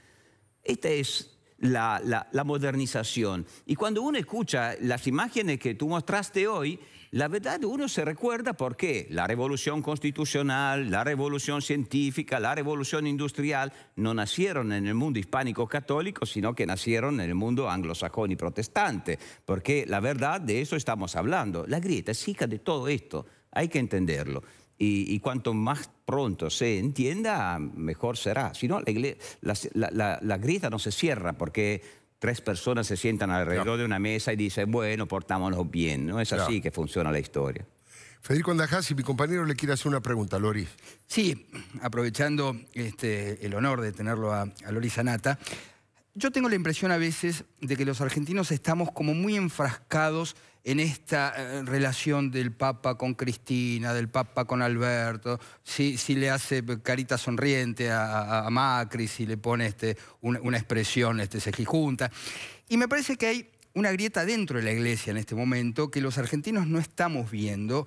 Esta es la, modernización. Y cuando uno escucha las imágenes que tú mostraste hoy, la verdad uno se recuerda porque la revolución constitucional, la revolución científica, la revolución industrial no nacieron en el mundo hispánico católico, sino que nacieron en el mundo anglosajón y protestante, porque la verdad de eso estamos hablando. La grieta es hija de todo esto, hay que entenderlo. Y, cuanto más pronto se entienda, mejor será. Si no, la grieta no se cierra porque tres personas se sientan alrededor de una mesa y dicen, bueno, portámonos bien. No es así que funciona la historia. Federico y mi compañero le quiere hacer una pregunta, Loris. Sí, aprovechando este, el honor de tenerlo a, a Loris Anata, yo tengo la impresión a veces de que los argentinos estamos como muy enfrascados en esta eh, relación del Papa con Cristina, del Papa con Alberto, si, le hace carita sonriente a, Macri, si le pone este, una, expresión este, Y me parece que hay una grieta dentro de la iglesia en este momento que los argentinos no estamos viendo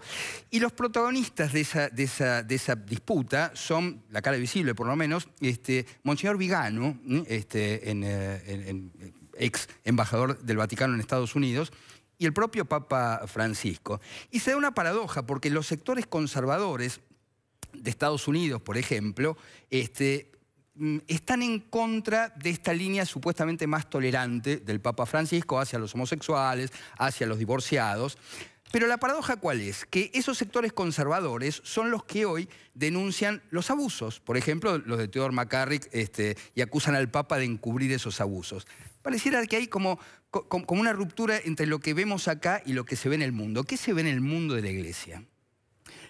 y los protagonistas de esa, disputa son, la cara visible por lo menos, este, Monseñor Vigano, este, eh, ex embajador del Vaticano en Estados Unidos, y el propio Papa Francisco. Y se da una paradoja, porque los sectores conservadores de Estados Unidos, por ejemplo, este, mm, están en contra de esta línea supuestamente más tolerante del Papa Francisco hacia los homosexuales, hacia los divorciados. Pero la paradoja cuál es? Que esos sectores conservadores son los que hoy denuncian los abusos, por ejemplo, los de Theodore McCarrick, este, y acusan al Papa de encubrir esos abusos. Pareciera que hay como como una ruptura entre lo que vemos acá y lo que se ve en el mundo. ¿Qué se ve en el mundo de la iglesia?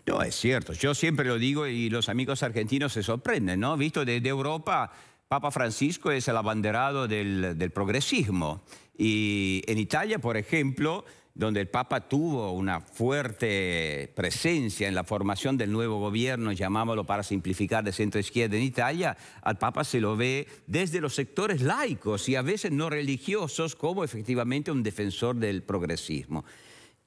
No, es cierto. Yo siempre lo digo y los amigos argentinos se sorprenden, ¿no? Visto desde Europa, Papa Francisco es el abanderado del, del progresismo. Y en Italia, por ejemplo, donde el Papa tuvo una fuerte presencia en la formación del nuevo gobierno, llamámoslo para simplificar, de centro izquierda en Italia, al Papa se lo ve desde los sectores laicos y a veces no religiosos como efectivamente un defensor del progresismo.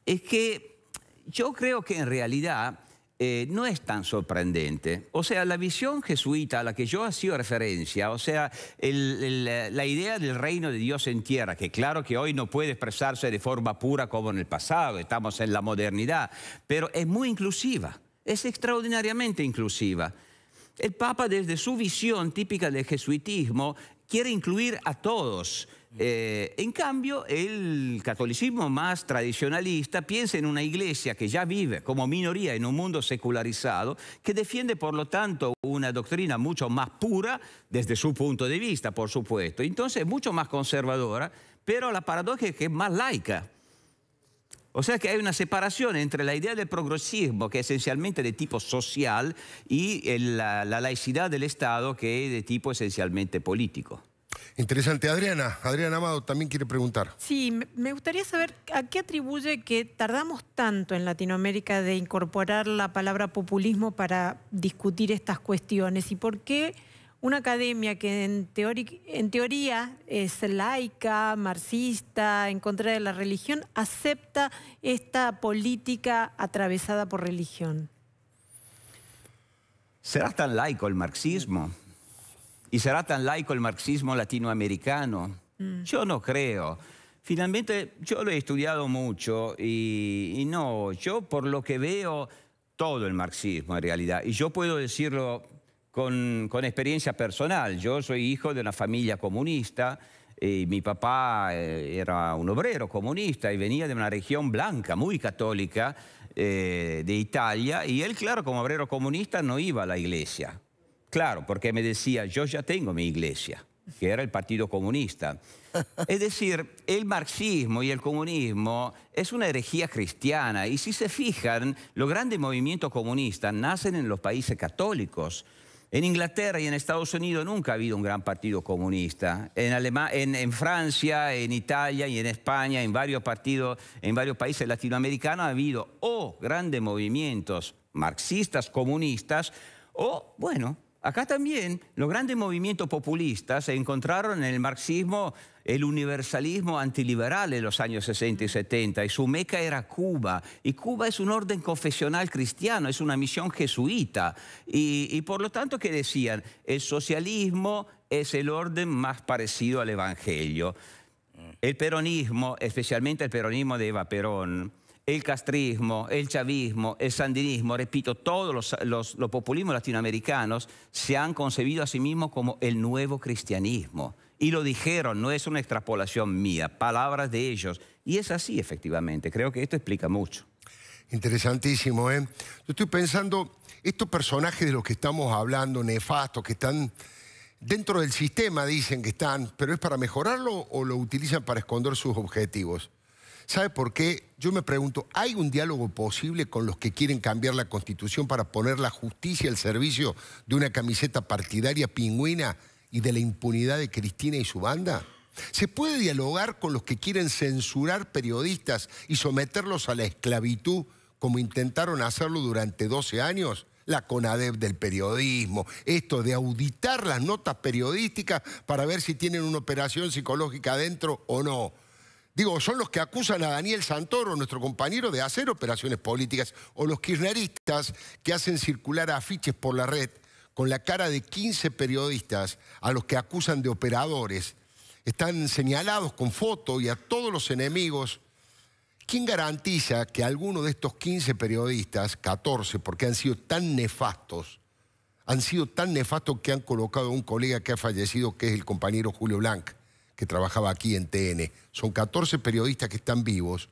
Es que yo creo que en realidad eh, no es tan sorprendente. O sea, la visión jesuita a la que yo hacía referencia, o sea, la idea del reino de Dios en tierra, que claro que hoy no puede expresarse de forma pura como en el pasado, estamos en la modernidad, pero es muy inclusiva, es extraordinariamente inclusiva. El Papa, desde su visión típica del jesuitismo, quiere incluir a todos. Eh, en cambio, el catolicismo más tradicionalista piensa en una iglesia que ya vive como minoría en un mundo secularizado, que defiende, por lo tanto, una doctrina mucho más pura desde su punto de vista, por supuesto. Entonces, mucho más conservadora, pero la paradoja es que es más laica. O sea que hay una separación entre la idea del progresismo, que es esencialmente de tipo social, y eh, la, laicidad del Estado, que es de tipo esencialmente político. Interesante. Adriana, Adriana Amado también quiere preguntar. Sí, me gustaría saber a qué atribuye que tardamos tanto en Latinoamérica de incorporar la palabra populismo para discutir estas cuestiones y por qué una academia que en, en teoría es laica, marxista, en contra de la religión, acepta esta política atravesada por religión? ¿Será tan laico el marxismo? ¿Y será tan laico el marxismo latinoamericano? Mm. Yo no creo. Finalmente, yo lo he estudiado mucho y no, yo por lo que veo, todo el marxismo en realidad. Y yo puedo decirlo con, experiencia personal. Yo soy hijo de una familia comunista, eh, y mi papá eh, era un obrero comunista y venía de una región blanca, muy católica, eh, de Italia, y él, claro, como obrero comunista no iba a la iglesia. Claro, porque me decía, yo ya tengo mi iglesia, que era el Partido Comunista. [LAUGHS] Es decir, el marxismo y el comunismo es una herejía cristiana, y si se fijan, los grandes movimientos comunistas nacen en los países católicos, en Inglaterra y en Estados Unidos nunca ha habido un gran partido comunista. En, en, Francia, en Italia y en España, en varios partidos, en varios países latinoamericanos ha habido o grandes movimientos marxistas, comunistas, o, bueno, acá también los grandes movimientos populistas se encontraron en el marxismo el universalismo antiliberal en los años 60 y 70, y su meca era Cuba. Y Cuba es un orden confesional cristiano, es una misión jesuita. Y, por lo tanto, que decían? El socialismo es el orden más parecido al Evangelio. El peronismo, especialmente el peronismo de Eva Perón, el castrismo, el chavismo, el sandinismo, repito, todos los populismos latinoamericanos se han concebido a sí mismos como el nuevo cristianismo. Y lo dijeron, no es una extrapolación mía, palabras de ellos. Y es así, efectivamente. Creo que esto explica mucho. Interesantísimo, ¿eh? Yo estoy pensando, estos personajes de los que estamos hablando, nefastos, que están dentro del sistema, dicen que están, pero ¿es para mejorarlo o lo utilizan para esconder sus objetivos? ¿Sabe por qué? Yo me pregunto, ¿hay un diálogo posible con los que quieren cambiar la Constitución para poner la justicia al servicio de una camiseta partidaria pingüina? y de la impunidad de Cristina y su banda? ¿Se puede dialogar con los que quieren censurar periodistas y someterlos a la esclavitud como intentaron hacerlo durante 12 años? La CONADEP del periodismo, esto de auditar las notas periodísticas para ver si tienen una operación psicológica adentro o no. Digo, son los que acusan a Daniel Santoro, nuestro compañero, de hacer operaciones políticas, o los kirchneristas que hacen circular afiches por la red con la cara de 15 periodistas a los que acusan de operadores. Están señalados con foto y a todos los enemigos. ¿Quién garantiza que alguno de estos 15 periodistas, 14, porque han sido tan nefastos, han sido tan nefastos que han colocado a un colega que ha fallecido, que es el compañero Julio Blanc, que trabajaba aquí en TN? Son 14 periodistas que están vivos.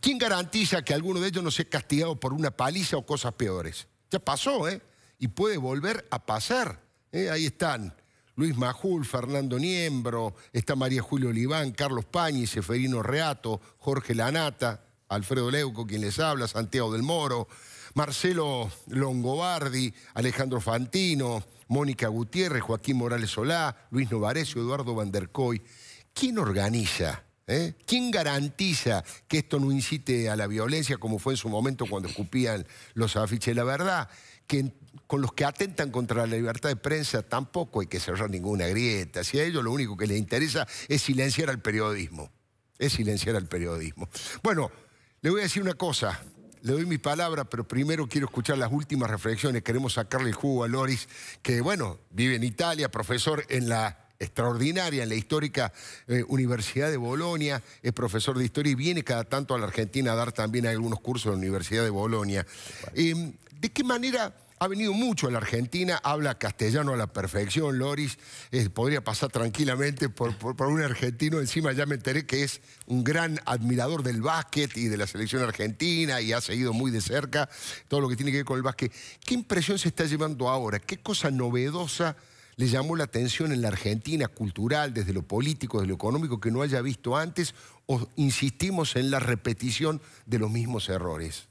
¿Quién garantiza que alguno de ellos no sea castigado por una paliza o cosas peores? Ya pasó, ¿eh? y puede volver a pasar. ¿eh? Ahí están. Luis Majul, Fernando Niembro, está María Julio Oliván, Carlos Pañi, Seferino Reato, Jorge Lanata, Alfredo Leuco, quien les habla, Santiago del Moro, Marcelo Longobardi, Alejandro Fantino, Mónica Gutiérrez, Joaquín Morales Solá, Luis Novarecio, Eduardo Vandercoy. ¿Quién organiza? Eh? ¿Quién garantiza que esto no incite a la violencia como fue en su momento cuando escupían los afiches? La verdad con los que atentan contra la libertad de prensa tampoco hay que cerrar ninguna grieta. Si a ellos lo único que les interesa es silenciar al periodismo. Es silenciar al periodismo. Bueno, le voy a decir una cosa. Le doy mi palabra, pero primero quiero escuchar las últimas reflexiones. Queremos sacarle el jugo a Loris, que, bueno, vive en Italia, profesor en la extraordinaria en la histórica eh, Universidad de Bolonia, es profesor de historia y viene cada tanto a la Argentina a dar también algunos cursos en la Universidad de Bolonia. Em, ¿De qué manera ha venido mucho a la Argentina, habla castellano a la perfección, Loris. Eh, podría pasar tranquilamente por, por, un argentino. Encima ya me enteré que es un gran admirador del básquet y de la selección argentina y ha seguido muy de cerca todo lo que tiene que ver con el básquet. ¿Qué impresión se está llevando ahora? ¿Qué cosa novedosa le llamó la atención en la Argentina cultural, desde lo político, desde lo económico, que no haya visto antes? ¿O insistimos en la repetición de los mismos errores?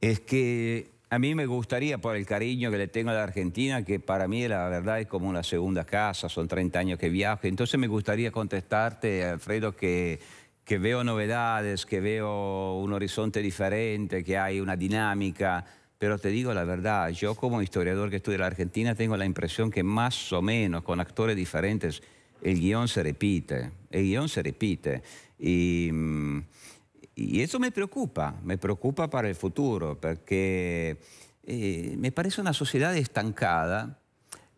Es que a mí me gustaría, por el cariño que le tengo a la Argentina, que para mí la verdad es como una segunda casa, son 30 años que viajo, entonces me gustaría contestarte, Alfredo, que, que veo novedades, que veo un horizonte diferente, que hay una dinámica, pero te digo la verdad, yo como historiador que estudio la Argentina tengo la impresión que más o menos con actores diferentes el guión se repite, el guión se repite. Y mm, y eso me preocupa, me preocupa para el futuro, porque eh, me parece una sociedad estancada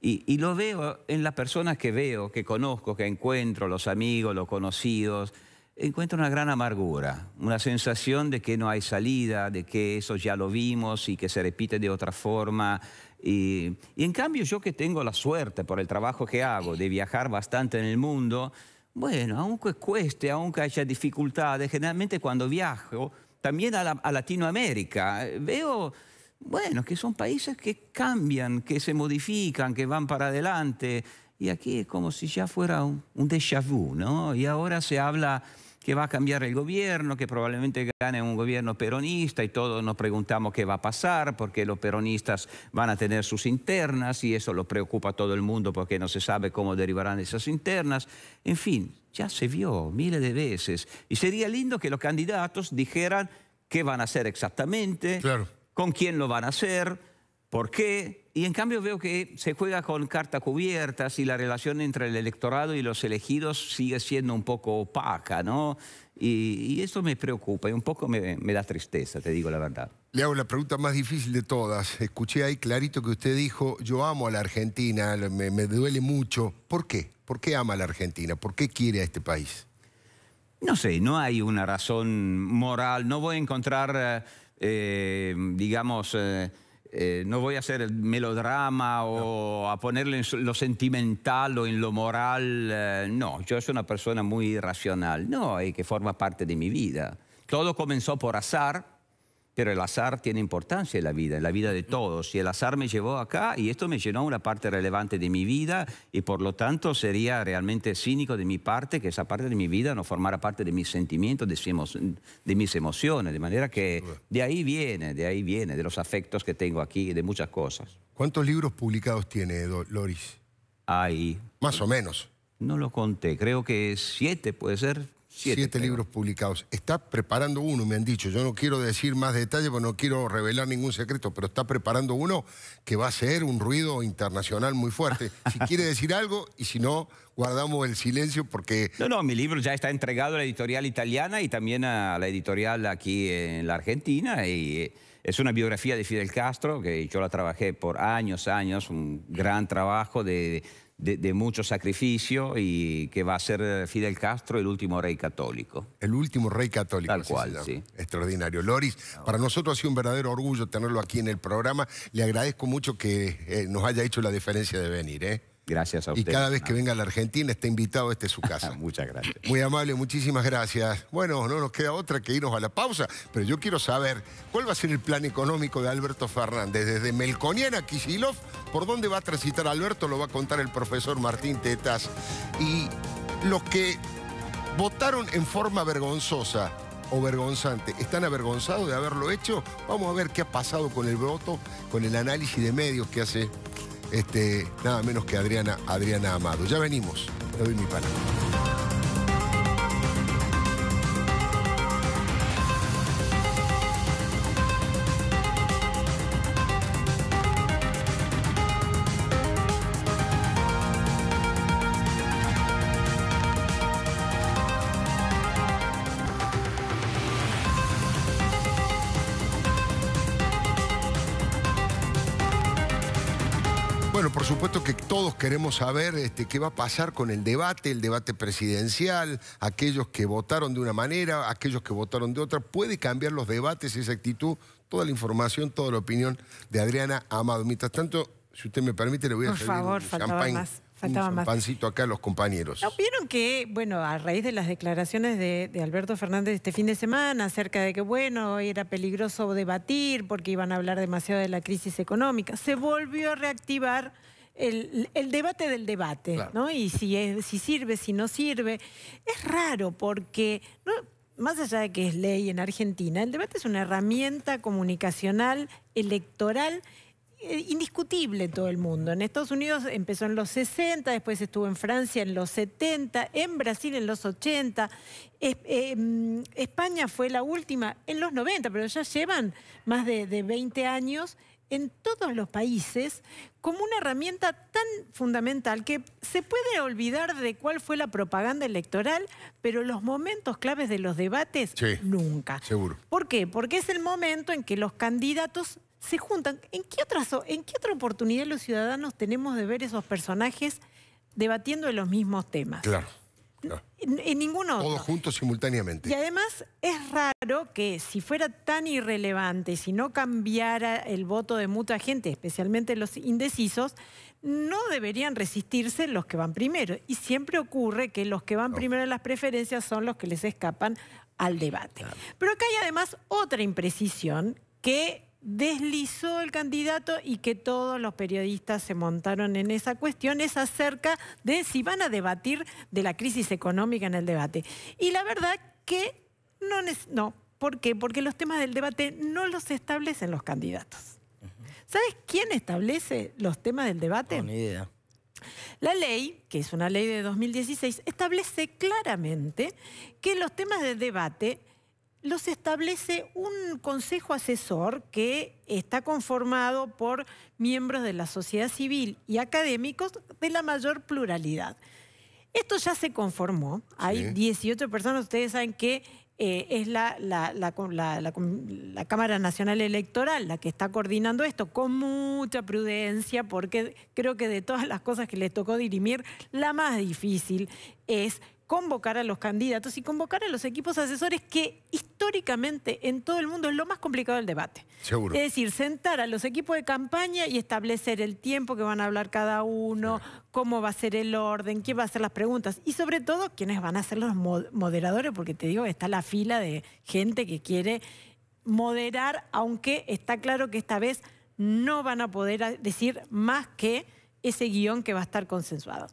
y, lo veo en las personas que veo, que conozco, que encuentro, los amigos, los conocidos, encuentro una gran amargura, una sensación de que no hay salida, de que eso ya lo vimos y que se repite de otra forma. y en cambio yo que tengo la suerte por el trabajo que hago de viajar bastante en el mundo, bueno, aunque cueste, aunque haya dificultades, generalmente cuando viajo, también a, Latinoamérica, eh, veo, bueno, que son países que cambian, que se modifican, que van para adelante. Y aquí es como si ya fuera un, un déjà vu, ¿no? Y ahora se habla que va a cambiar el gobierno, que probablemente gane un gobierno peronista y todos nos preguntamos qué va a pasar porque los peronistas van a tener sus internas y eso lo preocupa a todo el mundo porque no se sabe cómo derivarán esas internas. En fin, ya se vio miles de veces y sería lindo que los candidatos dijeran qué van a hacer exactamente, con quién lo van a hacer ¿Por qué? Y en cambio veo que se juega con carta cubiertas y la relación entre el electorado y los elegidos sigue siendo un poco opaca, ¿no? Y, eso me preocupa y un poco me, da tristeza, te digo la verdad. Le hago la pregunta más difícil de todas. Escuché ahí clarito que usted dijo, yo amo a la Argentina, me, duele mucho. ¿Por qué? ¿Por qué ama a la Argentina? ¿Por qué quiere a este país? No sé, no hay una razón moral, no voy a encontrar, eh, digamos... Eh, eh, no voy a hacer el melodrama o a ponerlo en lo sentimental o en lo moral. Eh, no, yo soy una persona muy racional. No, y que forma parte de mi vida. Todo comenzó por azar pero el azar tiene importancia en la vida, en la vida de todos. Y el azar me llevó acá y esto me llenó una parte relevante de mi vida y por lo tanto sería realmente cínico de mi parte que esa parte de mi vida no formara parte de mis sentimientos, de, mis emociones. De manera que de ahí viene, de ahí viene, de los afectos que tengo aquí y de muchas cosas. ¿Cuántos libros publicados tiene Loris? Hay. Más o menos. No lo conté, creo que siete puede ser. Siete, libros publicados. Está preparando uno, me han dicho. Yo no quiero decir más detalles, porque no quiero revelar ningún secreto, pero está preparando uno que va a ser un ruido internacional muy fuerte. [LAUGHS] si quiere decir algo y si no, guardamos el silencio porque... No, no, mi libro ya está entregado a la editorial italiana y también a la editorial aquí en la Argentina eh, Es una biografía de Fidel Castro, que yo la trabajé por años, años, un gran trabajo de, de, mucho sacrificio y que va a ser eh, Fidel Castro el último rey católico. El último rey católico. Tal cual, Extraordinario. Loris, ah, para nosotros ha sido un verdadero orgullo tenerlo aquí en el programa. Le agradezco mucho que eh, nos haya hecho la diferencia de venir. ¿eh? Gracias a usted. Y cada vez que ah. venga a la Argentina está invitado, este es su casa. [LAUGHS] Muchas gracias. Muy amable, muchísimas gracias. Bueno, no nos queda otra que irnos a la pausa, pero yo quiero saber cuál va a ser el plan económico de Alberto Fernández. Desde Melconiana, a ¿por dónde va a transitar Alberto? Lo va a contar el profesor Martín Tetas. Y los que votaron en forma vergonzosa o vergonzante. ¿Están avergonzados de haberlo hecho? Vamos a ver qué ha pasado con el voto, con el análisis de medios que hace este, nada menos que Adriana, Adriana Amado. Ya venimos, yo doy mi palabra. todos queremos saber este, qué va a pasar con el debate, el debate presidencial, aquellos que votaron de una manera, aquellos que votaron de otra. ¿Puede cambiar los debates esa actitud? Toda la información, toda la opinión de Adriana Amado. Mientras tanto, si usted me permite, le voy a hacer un pancito acá a los compañeros. ¿No vieron que, bueno, a raíz de las declaraciones de, Alberto Fernández este fin de semana acerca de que, bueno, era peligroso debatir porque iban a hablar demasiado de la crisis económica, se volvió a reactivar el, debate del debate, ¿no? Y si, si sirve, si no sirve. Es raro porque, más allá de que es ley en Argentina, el debate es una herramienta comunicacional, electoral eh, indiscutible todo el mundo. En Estados Unidos empezó en los 60, después estuvo en Francia en los 70, en Brasil en los 80, em, España fue la última en los 90, pero ya llevan más de 20 años en todos los países como una herramienta tan fundamental que se puede olvidar de cuál fue la propaganda electoral, pero los momentos claves de los debates nunca. Seguro. ¿Por qué? Porque es el momento en que los candidatos se juntan. ¿En qué, ¿En qué otra oportunidad los ciudadanos tenemos de ver esos personajes debatiendo de los mismos temas? Claro. En ninguno. Todos juntos simultáneamente. Y además es raro que si fuera tan irrelevante, si no cambiara el voto de mucha gente, especialmente los indecisos, no deberían resistirse los que van primero. Y siempre ocurre que los que van primero en las preferencias son los que les escapan al debate. Pero acá hay además otra imprecisión que deslizó el candidato y que todos los periodistas se montaron en esa cuestión es acerca de si van a debatir de la crisis económica en el debate. Y la verdad que no, no. ¿por qué? Porque los temas del debate no los establecen los candidatos. ¿Sabes quién establece los temas del debate? No, idea. La ley, que es una ley de 2016, establece claramente que los temas del debate los establece un consejo asesor que está conformado por miembros de la sociedad civil y académicos de la mayor pluralidad. Esto ya se conformó, hay 18 personas, ustedes saben que eh, es la, la, la, Cámara Nacional Electoral la que está coordinando esto con mucha prudencia, porque creo que de todas las cosas que les tocó dirimir, la más difícil es convocar a los candidatos y convocar a los equipos asesores que históricamente en todo el mundo es lo más complicado del debate. Seguro. Es decir, sentar a los equipos de campaña y establecer el tiempo que van a hablar cada uno, cómo va a ser el orden, quién va a hacer las preguntas y sobre todo quiénes van a ser los moderadores, porque te digo, está la fila de gente que quiere moderar, aunque está claro que esta vez no van a poder decir más que ese guión que va a estar consensuado.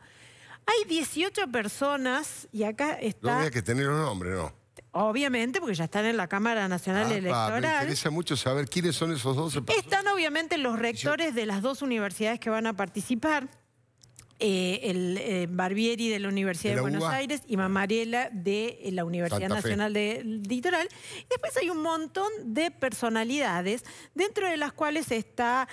Hay 18 personas, y acá está... No había que tener un nombre, ¿no? Obviamente, porque ya están en la Cámara Nacional ah, Electoral. me interesa mucho saber quiénes son esos 12 personas. Están obviamente los rectores de las dos universidades que van a participar. Eh, el eh, Barbieri de la Universidad de, Buenos Aires y Mamariela de eh, la Universidad Nacional del de Litoral. después hay un montón de personalidades, dentro de las cuales está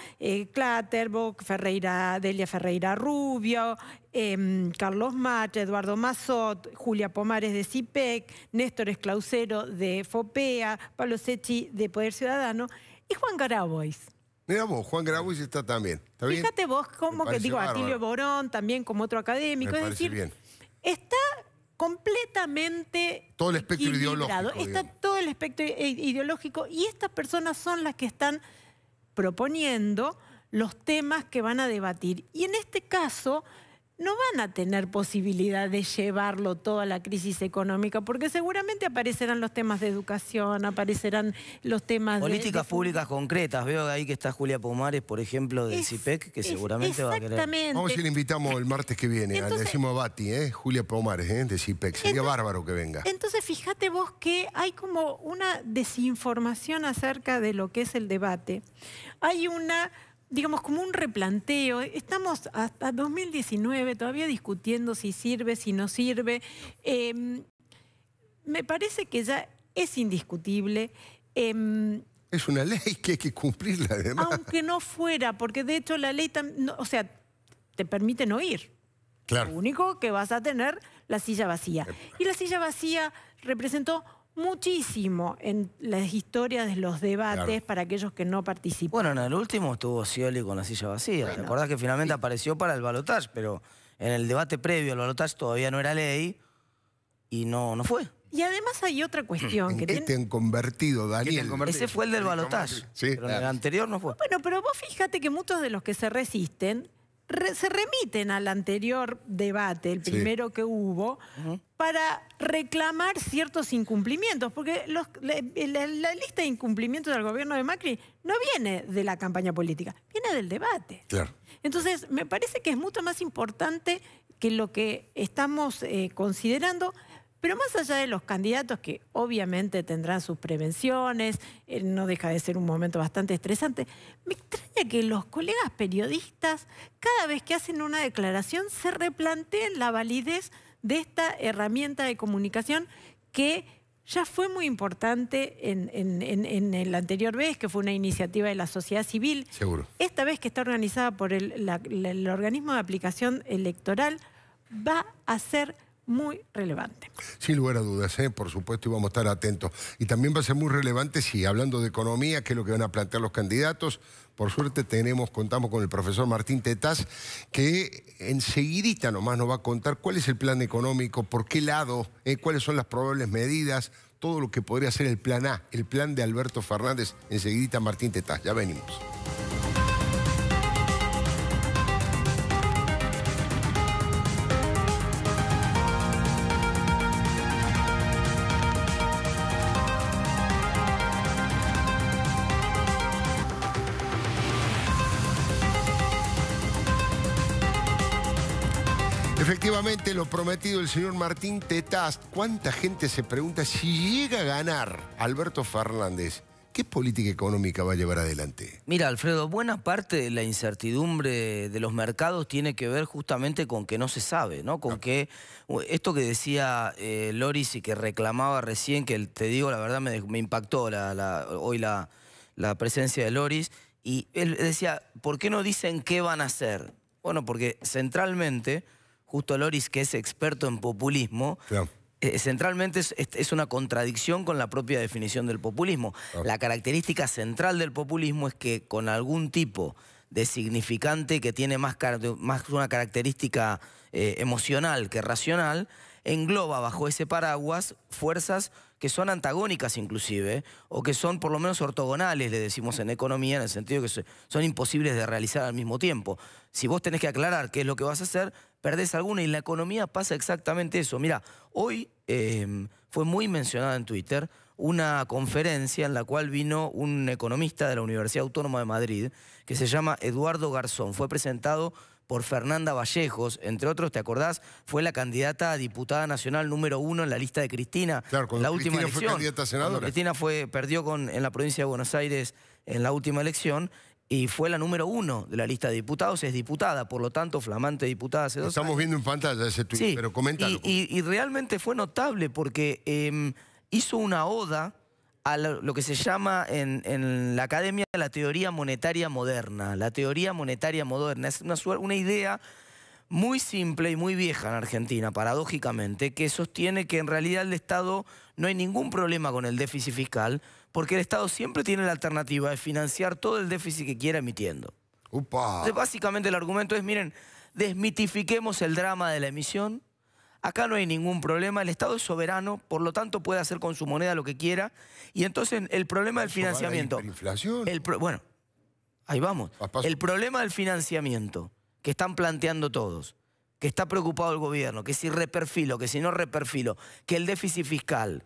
Clatterbock, Ferreira, Delia Ferreira Rubio, em, Carlos Macha, Eduardo Mazot, Julia Pomares de CIPEC, e Néstor Esclausero de FOPEA, Pablo Sechi de Poder Ciudadano y Juan Garabois. Mira vos, Juan Grabois está también. Fíjate vos como que, digo, Atilio Borón también como otro académico. es decir, está completamente todo el espectro ideológico. Está todo el espectro ideológico y estas personas son las que están proponiendo los temas que van a debatir. Y en este caso, no van a tener posibilidad de llevarlo toda la crisis económica, porque seguramente aparecerán los temas de educación, aparecerán los temas de, Políticas públicas concretas. Veo ahí que está Julia Pomares, por ejemplo, de CIPEC, que seguramente va a querer... Vamos a le invitamos el martes que viene, le decimos a Bati, ¿eh? Julia Pomares, ¿eh? de CIPEC. Sería bárbaro que venga. Entonces, fíjate vos que hay como una desinformación acerca de lo que es el debate. Hay una digamos, como un replanteo. Estamos hasta 2019 todavía discutiendo si sirve, si no sirve. Em, me parece que ya es indiscutible. Em, es una ley que hay que cumplirla, además. Aunque no fuera, porque de hecho la ley, o sea, te permite no ir. Claro. Lo único que vas a tener, la silla vacía. Y la silla vacía representó muchísimo en las historias de los debates para aquellos que no participaron. Bueno, en el último estuvo Scioli con la silla vacía. ¿Te acordás que finalmente apareció para el balotaje, pero en el debate previo al balotaje todavía no era ley y no, no fue. Y además hay otra cuestión. que qué han convertido, Daniel? Ese fue el del balotaje, pero en el anterior no fue. Bueno, pero vos fíjate que muchos de los que se resisten se remiten al anterior debate, el primero que hubo, para reclamar ciertos incumplimientos, porque la, lista de incumplimientos del gobierno de Macri no viene de la campaña política, viene del debate. Entonces, me parece que es mucho más importante que lo que estamos eh, considerando pero más allá de los candidatos que obviamente tendrán sus prevenciones, eh, no deja de ser un momento bastante estresante, me extraña que los colegas periodistas, cada vez que hacen una declaración, se replanteen la validez de esta herramienta de comunicación que ya fue muy importante en, la anterior vez, que fue una iniciativa de la sociedad civil. Seguro. Esta vez que está organizada por el organismo de aplicación electoral, va a ser muy relevante. Sin lugar a dudas, ¿eh? por supuesto, y vamos a estar atentos. Y también va a ser muy relevante, si hablando de economía, qué es lo que van a plantear los candidatos. Por suerte tenemos, contamos con el profesor Martín Tetaz, que enseguidita nomás nos va a contar cuál es el plan económico, por qué lado, ¿eh? cuáles son las probables medidas, todo lo que podría ser el plan A, el plan de Alberto Fernández. Enseguidita Martín Tetaz, ya venimos. lo prometido el señor Martín Tetaz. ¿Cuánta gente se pregunta si llega a ganar Alberto Fernández? ¿Qué política económica va a llevar adelante? Mira, Alfredo, buena parte de la incertidumbre de los mercados tiene que ver justamente con que no se sabe, ¿no? Con que esto que decía eh, Loris y que reclamaba recién, que te digo, la verdad me, impactó hoy la presencia de Loris, y él decía, ¿por qué no dicen qué van a hacer? Bueno, porque centralmente Justo Loris, que es experto en populismo, eh, centralmente es, una contradicción con la propia definición del populismo. La característica central del populismo es que con algún tipo de significante que tiene más, una característica eh, emocional que racional, engloba bajo ese paraguas fuerzas que son antagónicas inclusive, o que son por lo menos ortogonales, le decimos en economía, en el sentido que son imposibles de realizar al mismo tiempo. Si vos tenés que aclarar qué es lo que vas a hacer, perdés alguna y la economía pasa exactamente eso. Mira, hoy em, fue muy mencionada en Twitter una conferencia en la cual vino un economista de la Universidad Autónoma de Madrid que se llama Eduardo Garzón. Fue presentado por Fernanda Vallejos, entre otros, ¿te acordás? Fue la candidata a diputada nacional número uno en la lista de Cristina. Claro, cuando la última Cristina elección, fue candidata senadora. Cristina perdió con, en la provincia de Buenos Aires en la última elección y fue la número uno de la lista de diputados, es diputada, por lo tanto, flamante diputada hace Estamos viendo en pantalla ese tuit, pero coméntalo. Y, realmente fue notable porque em, hizo una oda a lo que se llama en, en, la academia la teoría monetaria moderna. La teoría monetaria moderna es una, una idea muy simple y muy vieja en Argentina, paradójicamente, que sostiene que en realidad el Estado no hay ningún problema con el déficit fiscal, porque el Estado siempre tiene la alternativa de financiar todo el déficit que quiera emitiendo. básicamente el argumento es, miren, desmitifiquemos el drama de la emisión, acá no hay ningún problema, el Estado es soberano, por lo tanto puede hacer con su moneda lo que quiera, y entonces el problema del financiamiento... inflación? bueno, ahí vamos. El problema del financiamiento que están planteando todos, que está preocupado el gobierno, que si reperfilo, que si no reperfilo, que el déficit fiscal,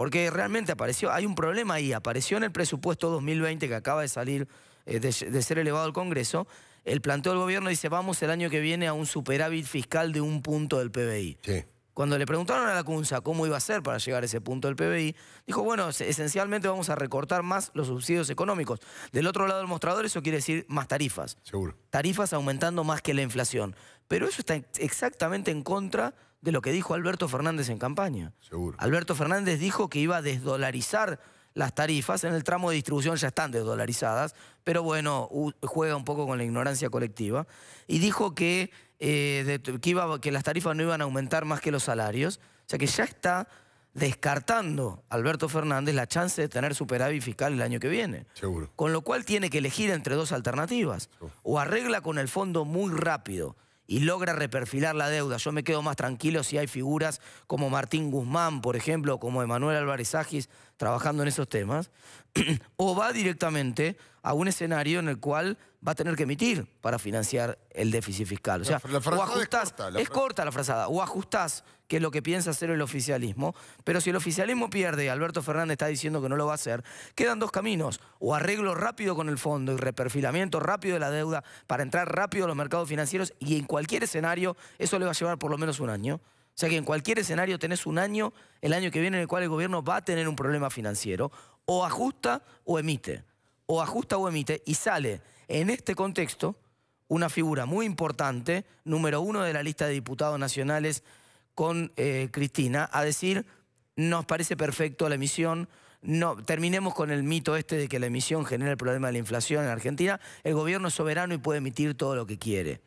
porque realmente apareció, hay un problema ahí, apareció en el presupuesto 2020 que acaba de salir, eh, de, ser elevado al Congreso, el planteo del gobierno dice, vamos el año que viene a un superávit fiscal de un punto del PBI. Cuando le preguntaron a la CUNSA cómo iba a ser para llegar a ese punto del PBI, dijo, bueno, esencialmente vamos a recortar más los subsidios económicos. Del otro lado del mostrador eso quiere decir más tarifas. Seguro. Tarifas aumentando más que la inflación. Pero eso está exactamente en contra de lo que dijo Alberto Fernández en campaña. Seguro. Alberto Fernández dijo que iba a desdolarizar las tarifas, en el tramo de distribución ya están desdolarizadas, pero bueno, juega un poco con la ignorancia colectiva, y dijo que, eh, que las tarifas no iban a aumentar más que los salarios, o sea que ya está descartando Alberto Fernández la chance de tener superávit fiscal el año que viene. Seguro. Con lo cual tiene que elegir entre dos alternativas, o arregla con el fondo muy rápido y logra reperfilar la deuda. Yo me quedo más tranquilo si hay figuras como Martín Guzmán, por ejemplo, como Emanuel Álvarez Agis, trabajando en esos temas, [CLEARS THROAT] o va directamente a un escenario en el cual va a tener que emitir para financiar el déficit fiscal. O sea, es, corta, la es frazada, o ajustás, que es lo que piensa hacer el oficialismo, pero si el oficialismo pierde y Alberto Fernández está diciendo que no lo va a hacer, quedan dos caminos, o arreglo rápido con el fondo y reperfilamiento rápido de la deuda para entrar rápido a los mercados financieros y en cualquier escenario eso le va a llevar por lo menos un año. O sea que en cualquier escenario tenés un año, el año que viene en el cual el gobierno va a tener un problema financiero, o ajusta o emite, o ajusta o emite y sale en este contexto, una figura muy importante, número uno de la lista de diputados nacionales con eh, Cristina, a decir, nos parece perfecto la emisión, no, terminemos con el mito este de que la emisión genera el problema de la inflación en Argentina, el gobierno es soberano y puede emitir todo lo que quiere.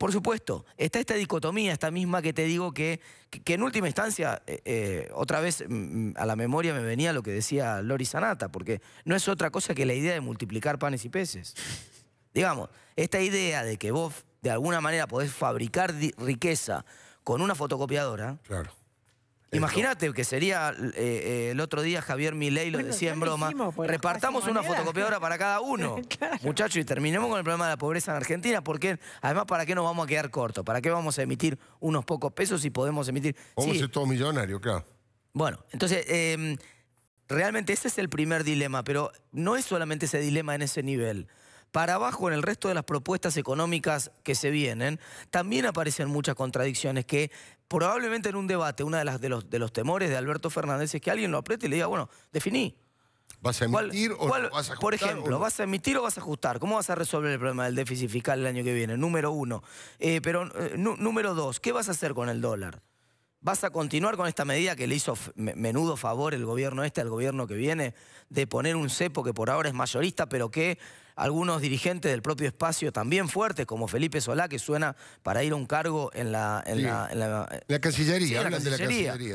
Por supuesto, está esta dicotomía, esta misma que te digo que, que, en última instancia, eh, eh, otra vez mm, mm, a la memoria me venía lo que decía Lori Sanata, porque no es otra cosa que la idea de multiplicar panes y peces. Digamos, esta idea de que vos de alguna manera podés fabricar riqueza con una fotocopiadora, claro. Imagínate que sería eh, eh, el otro día Javier Milei lo decía en broma, pues, repartamos una fotocopiadora para cada uno, [LAUGHS] muchachos, y terminemos con el problema de la pobreza en Argentina, porque además, ¿para qué nos vamos a quedar cortos? ¿Para qué vamos a emitir unos pocos pesos si podemos emitir? Vamos a ser todos millonario, claro. Bueno, entonces, em, realmente ese es el primer dilema, pero no es solamente ese dilema en ese nivel para abajo en el resto de las propuestas económicas que se vienen, también aparecen muchas contradicciones que probablemente en un debate, uno de, las, de, los, de los temores de Alberto Fernández es que alguien lo apriete y le diga, bueno, definí. ¿Vas a emitir o vas a ajustar? Por ejemplo, ¿vas a emitir o vas a ajustar? ¿Cómo vas a resolver el problema del déficit fiscal el año que viene? Número uno. Eh, pero eh, número dos, ¿qué vas a hacer con el dólar? ¿Vas a continuar con esta medida que le hizo menudo favor el gobierno este al gobierno que viene de poner un cepo que por ahora es mayorista, pero que algunos dirigentes del propio espacio también fuertes, como Felipe Solá, que suena para ir a un cargo en la... En la, la, Cancillería,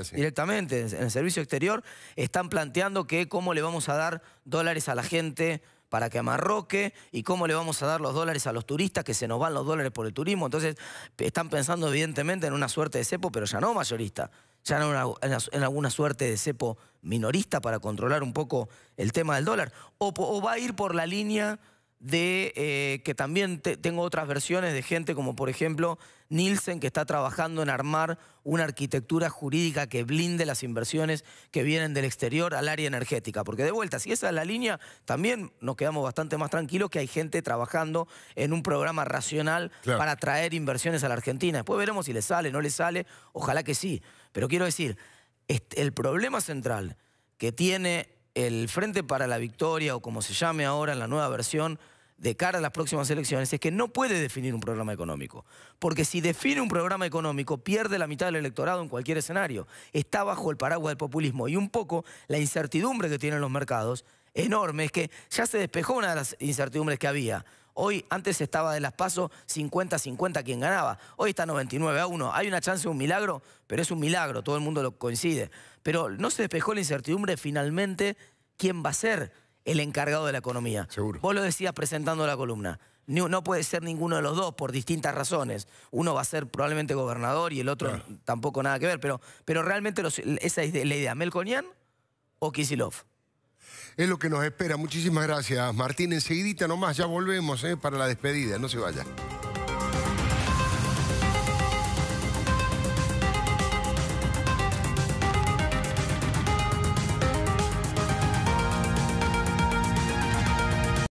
Directamente, en el Servicio Exterior, están planteando que cómo le vamos a dar dólares a la gente para que amarroque y cómo le vamos a dar los dólares a los turistas, que se nos van los dólares por el turismo. Entonces, están pensando evidentemente en una suerte de cepo, pero ya no mayorista, ya no en, alguna suerte de cepo minorista para controlar un poco el tema del dólar. o va a ir por la línea de eh, que también tengo otras versiones de gente como por ejemplo Nielsen que está trabajando en armar una arquitectura jurídica que blinde las inversiones que vienen del exterior al área energética. Porque de vuelta, si esa es la línea, también nos quedamos bastante más tranquilos que hay gente trabajando en un programa racional para traer inversiones a la Argentina. Después veremos si le sale, no le sale, ojalá que sí. Pero quiero decir, el problema central que tiene el Frente para la Victoria o como se llame ahora en la nueva versión, de cara a las próximas elecciones es que no puede definir un programa económico. Porque si define un programa económico, pierde la mitad del electorado en cualquier escenario. Está bajo el paraguas del populismo. Y un poco la incertidumbre que tienen los mercados, enorme, es que ya se despejó una de las incertidumbres que había. Hoy, antes estaba de las pasos 50-50 quien ganaba. Hoy está 99 a 1. Hay una chance de un milagro, pero es un milagro, todo el mundo lo coincide. Pero no se despejó la incertidumbre finalmente quién va a ser el encargado de la economía. Seguro. Vos lo decías presentando la columna. No puede ser ninguno de los dos por distintas razones. Uno va a ser probablemente gobernador y el otro tampoco nada que ver. Pero, pero realmente esa es la idea. ¿Melconian o Kisilov? Es lo que nos espera. Muchísimas gracias, Martín. Enseguidita nomás, ya volvemos ¿eh? para la despedida. No se vaya.